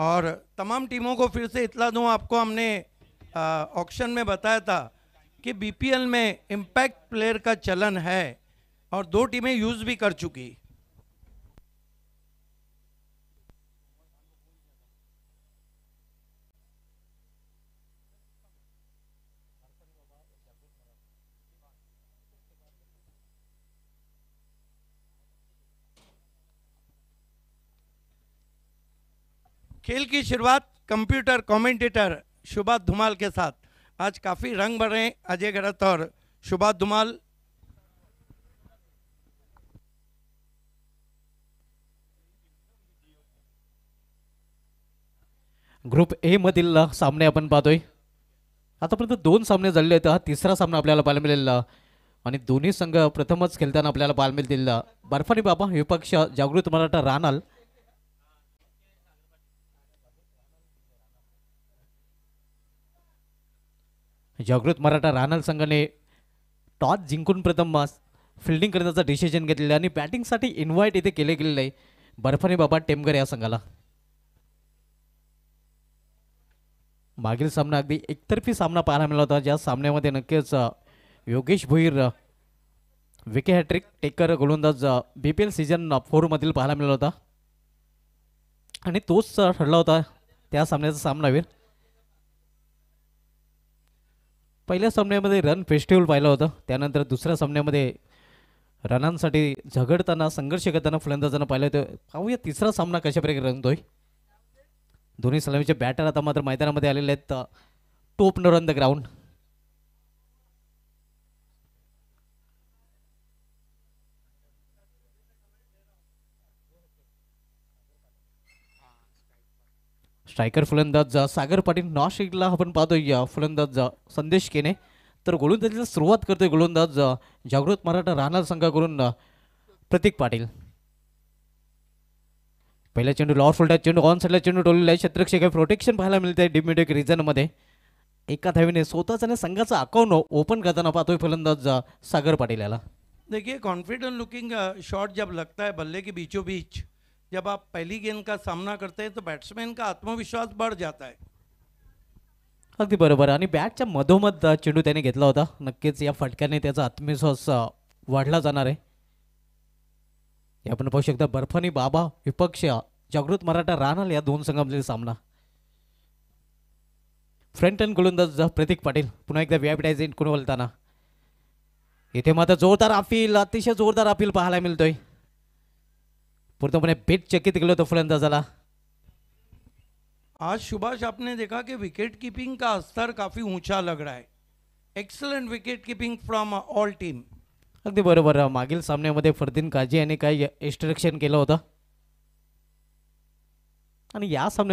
और तमाम टीमों को फिर से इतला दूं आपको हमने ऑक्शन में बताया था कि बीपीएल में इम्पैक्ट प्लेयर का चलन है और दो टीमें यूज भी कर चुकी खेल की शुरुआत कंप्यूटर कमेंटेटर शुभा धुमाल के साथ आज काफ़ी रंग भर हैं अजय गरत और शुभा धुमाल ग्रुप ए मधील सामने आपण पाहतोय आतापर्यंत दोन सामने झालेले आहेत हा तिसरा सामना आपल्याला पाहायला मिळेल आणि दोन्ही संघ प्रथमच खेळताना आपल्याला पाहायला मिळतील बर्फानी बाबा विपक्ष जागृत मराठा राहणार जागृत मराठा रानल संघाने टॉस जिंकून मास फिल्डिंग करण्याचा डिसिजन घेतलेला आणि बॅटिंगसाठी इन्व्हाइट इथे केले गेलेलं आहे बर्फाने बाबा टेमगर या संघाला मागील सामना अगदी एकतर्फी सामना पाहायला मिळाला होता ज्या सामन्यामध्ये नक्कीच योगेश भुईर विके हॅट्रिक टेकर गोलंदाज बी पी एल सीझन फोरमधील पाहायला मिळाला होता आणि तोच ठरला होता त्या सामन्याचा सामनावीर पहिल्या सामन्यामध्ये रन फेस्टिवल पाहिलं होतं त्यानंतर दुसऱ्या सामन्यामध्ये रनांसाठी झगडताना संघर्ष करताना फलंदाजांना पाहिलं होतं पाहूया तिसरा सामना कशाप्रकारे रंगतोय दोन्ही सलामीचे बॅटर आता मात्र मैदानामध्ये आलेले आहेत टोप न रन द ग्राउंड स्ट्रायकर फलंदाज सागर पाटील नाशिकला आपण पाहतोय फलंदाज संदेश केने तर गोलंदाजीला सुरुवात करतोय गोलंदाज जागृत मराठा राहणार संघाकडून प्रतीक पाटील पहिला चेंडू लॉर फुलटा चेंडू ऑन साईडला चेंडू टोललेला आहे काही प्रोटेक्शन पाहायला मिळते डिमिटेक रिझनमध्ये एका धावीने स्वतःचा आणि संघाचा अकाउंट ओपन करताना पाहतोय फलंदाज सागर पाटील याला देखिए कॉन्फिडंट लुकिंग शॉट जब लगता है बल्ले के बीचो बीच जब आप पहली गेंद का सामना करते हैं तो बॅट्समॅन का आत्मविश्वास बढ जात आहे अगदी बरोबर आणि बॅटच्या मधोमध चेंडू त्याने घेतला होता नक्कीच या फटक्याने त्याचा आत्मविश्वास वाढला जाणार आहे आपण पाहू शकता बर्फानी बाबा विपक्ष जागृत मराठा राहणार या दोन संघामधील सामना फ्रंट अँड गोलंदाज प्रतीक पाटील पुन्हा एकदा व्यापिटायझेंट कोण बोलताना इथे मात्र जोरदार अपील अतिशय जोरदार अपील पाहायला मिळतोय पूर्णपणे चकित केलं होतं फलंदाजाला आज सुभाष आपने देखा की विकेट कीपिंग का स्तर काफ़ी ऊंचा लग रहा है excellent wicket keeping from all team अगदी बरोबर मागील सामन्यामध्ये फरदीन काजी यांनी काही इंस्ट्रक्शन केलं होतं आणि या सामन्या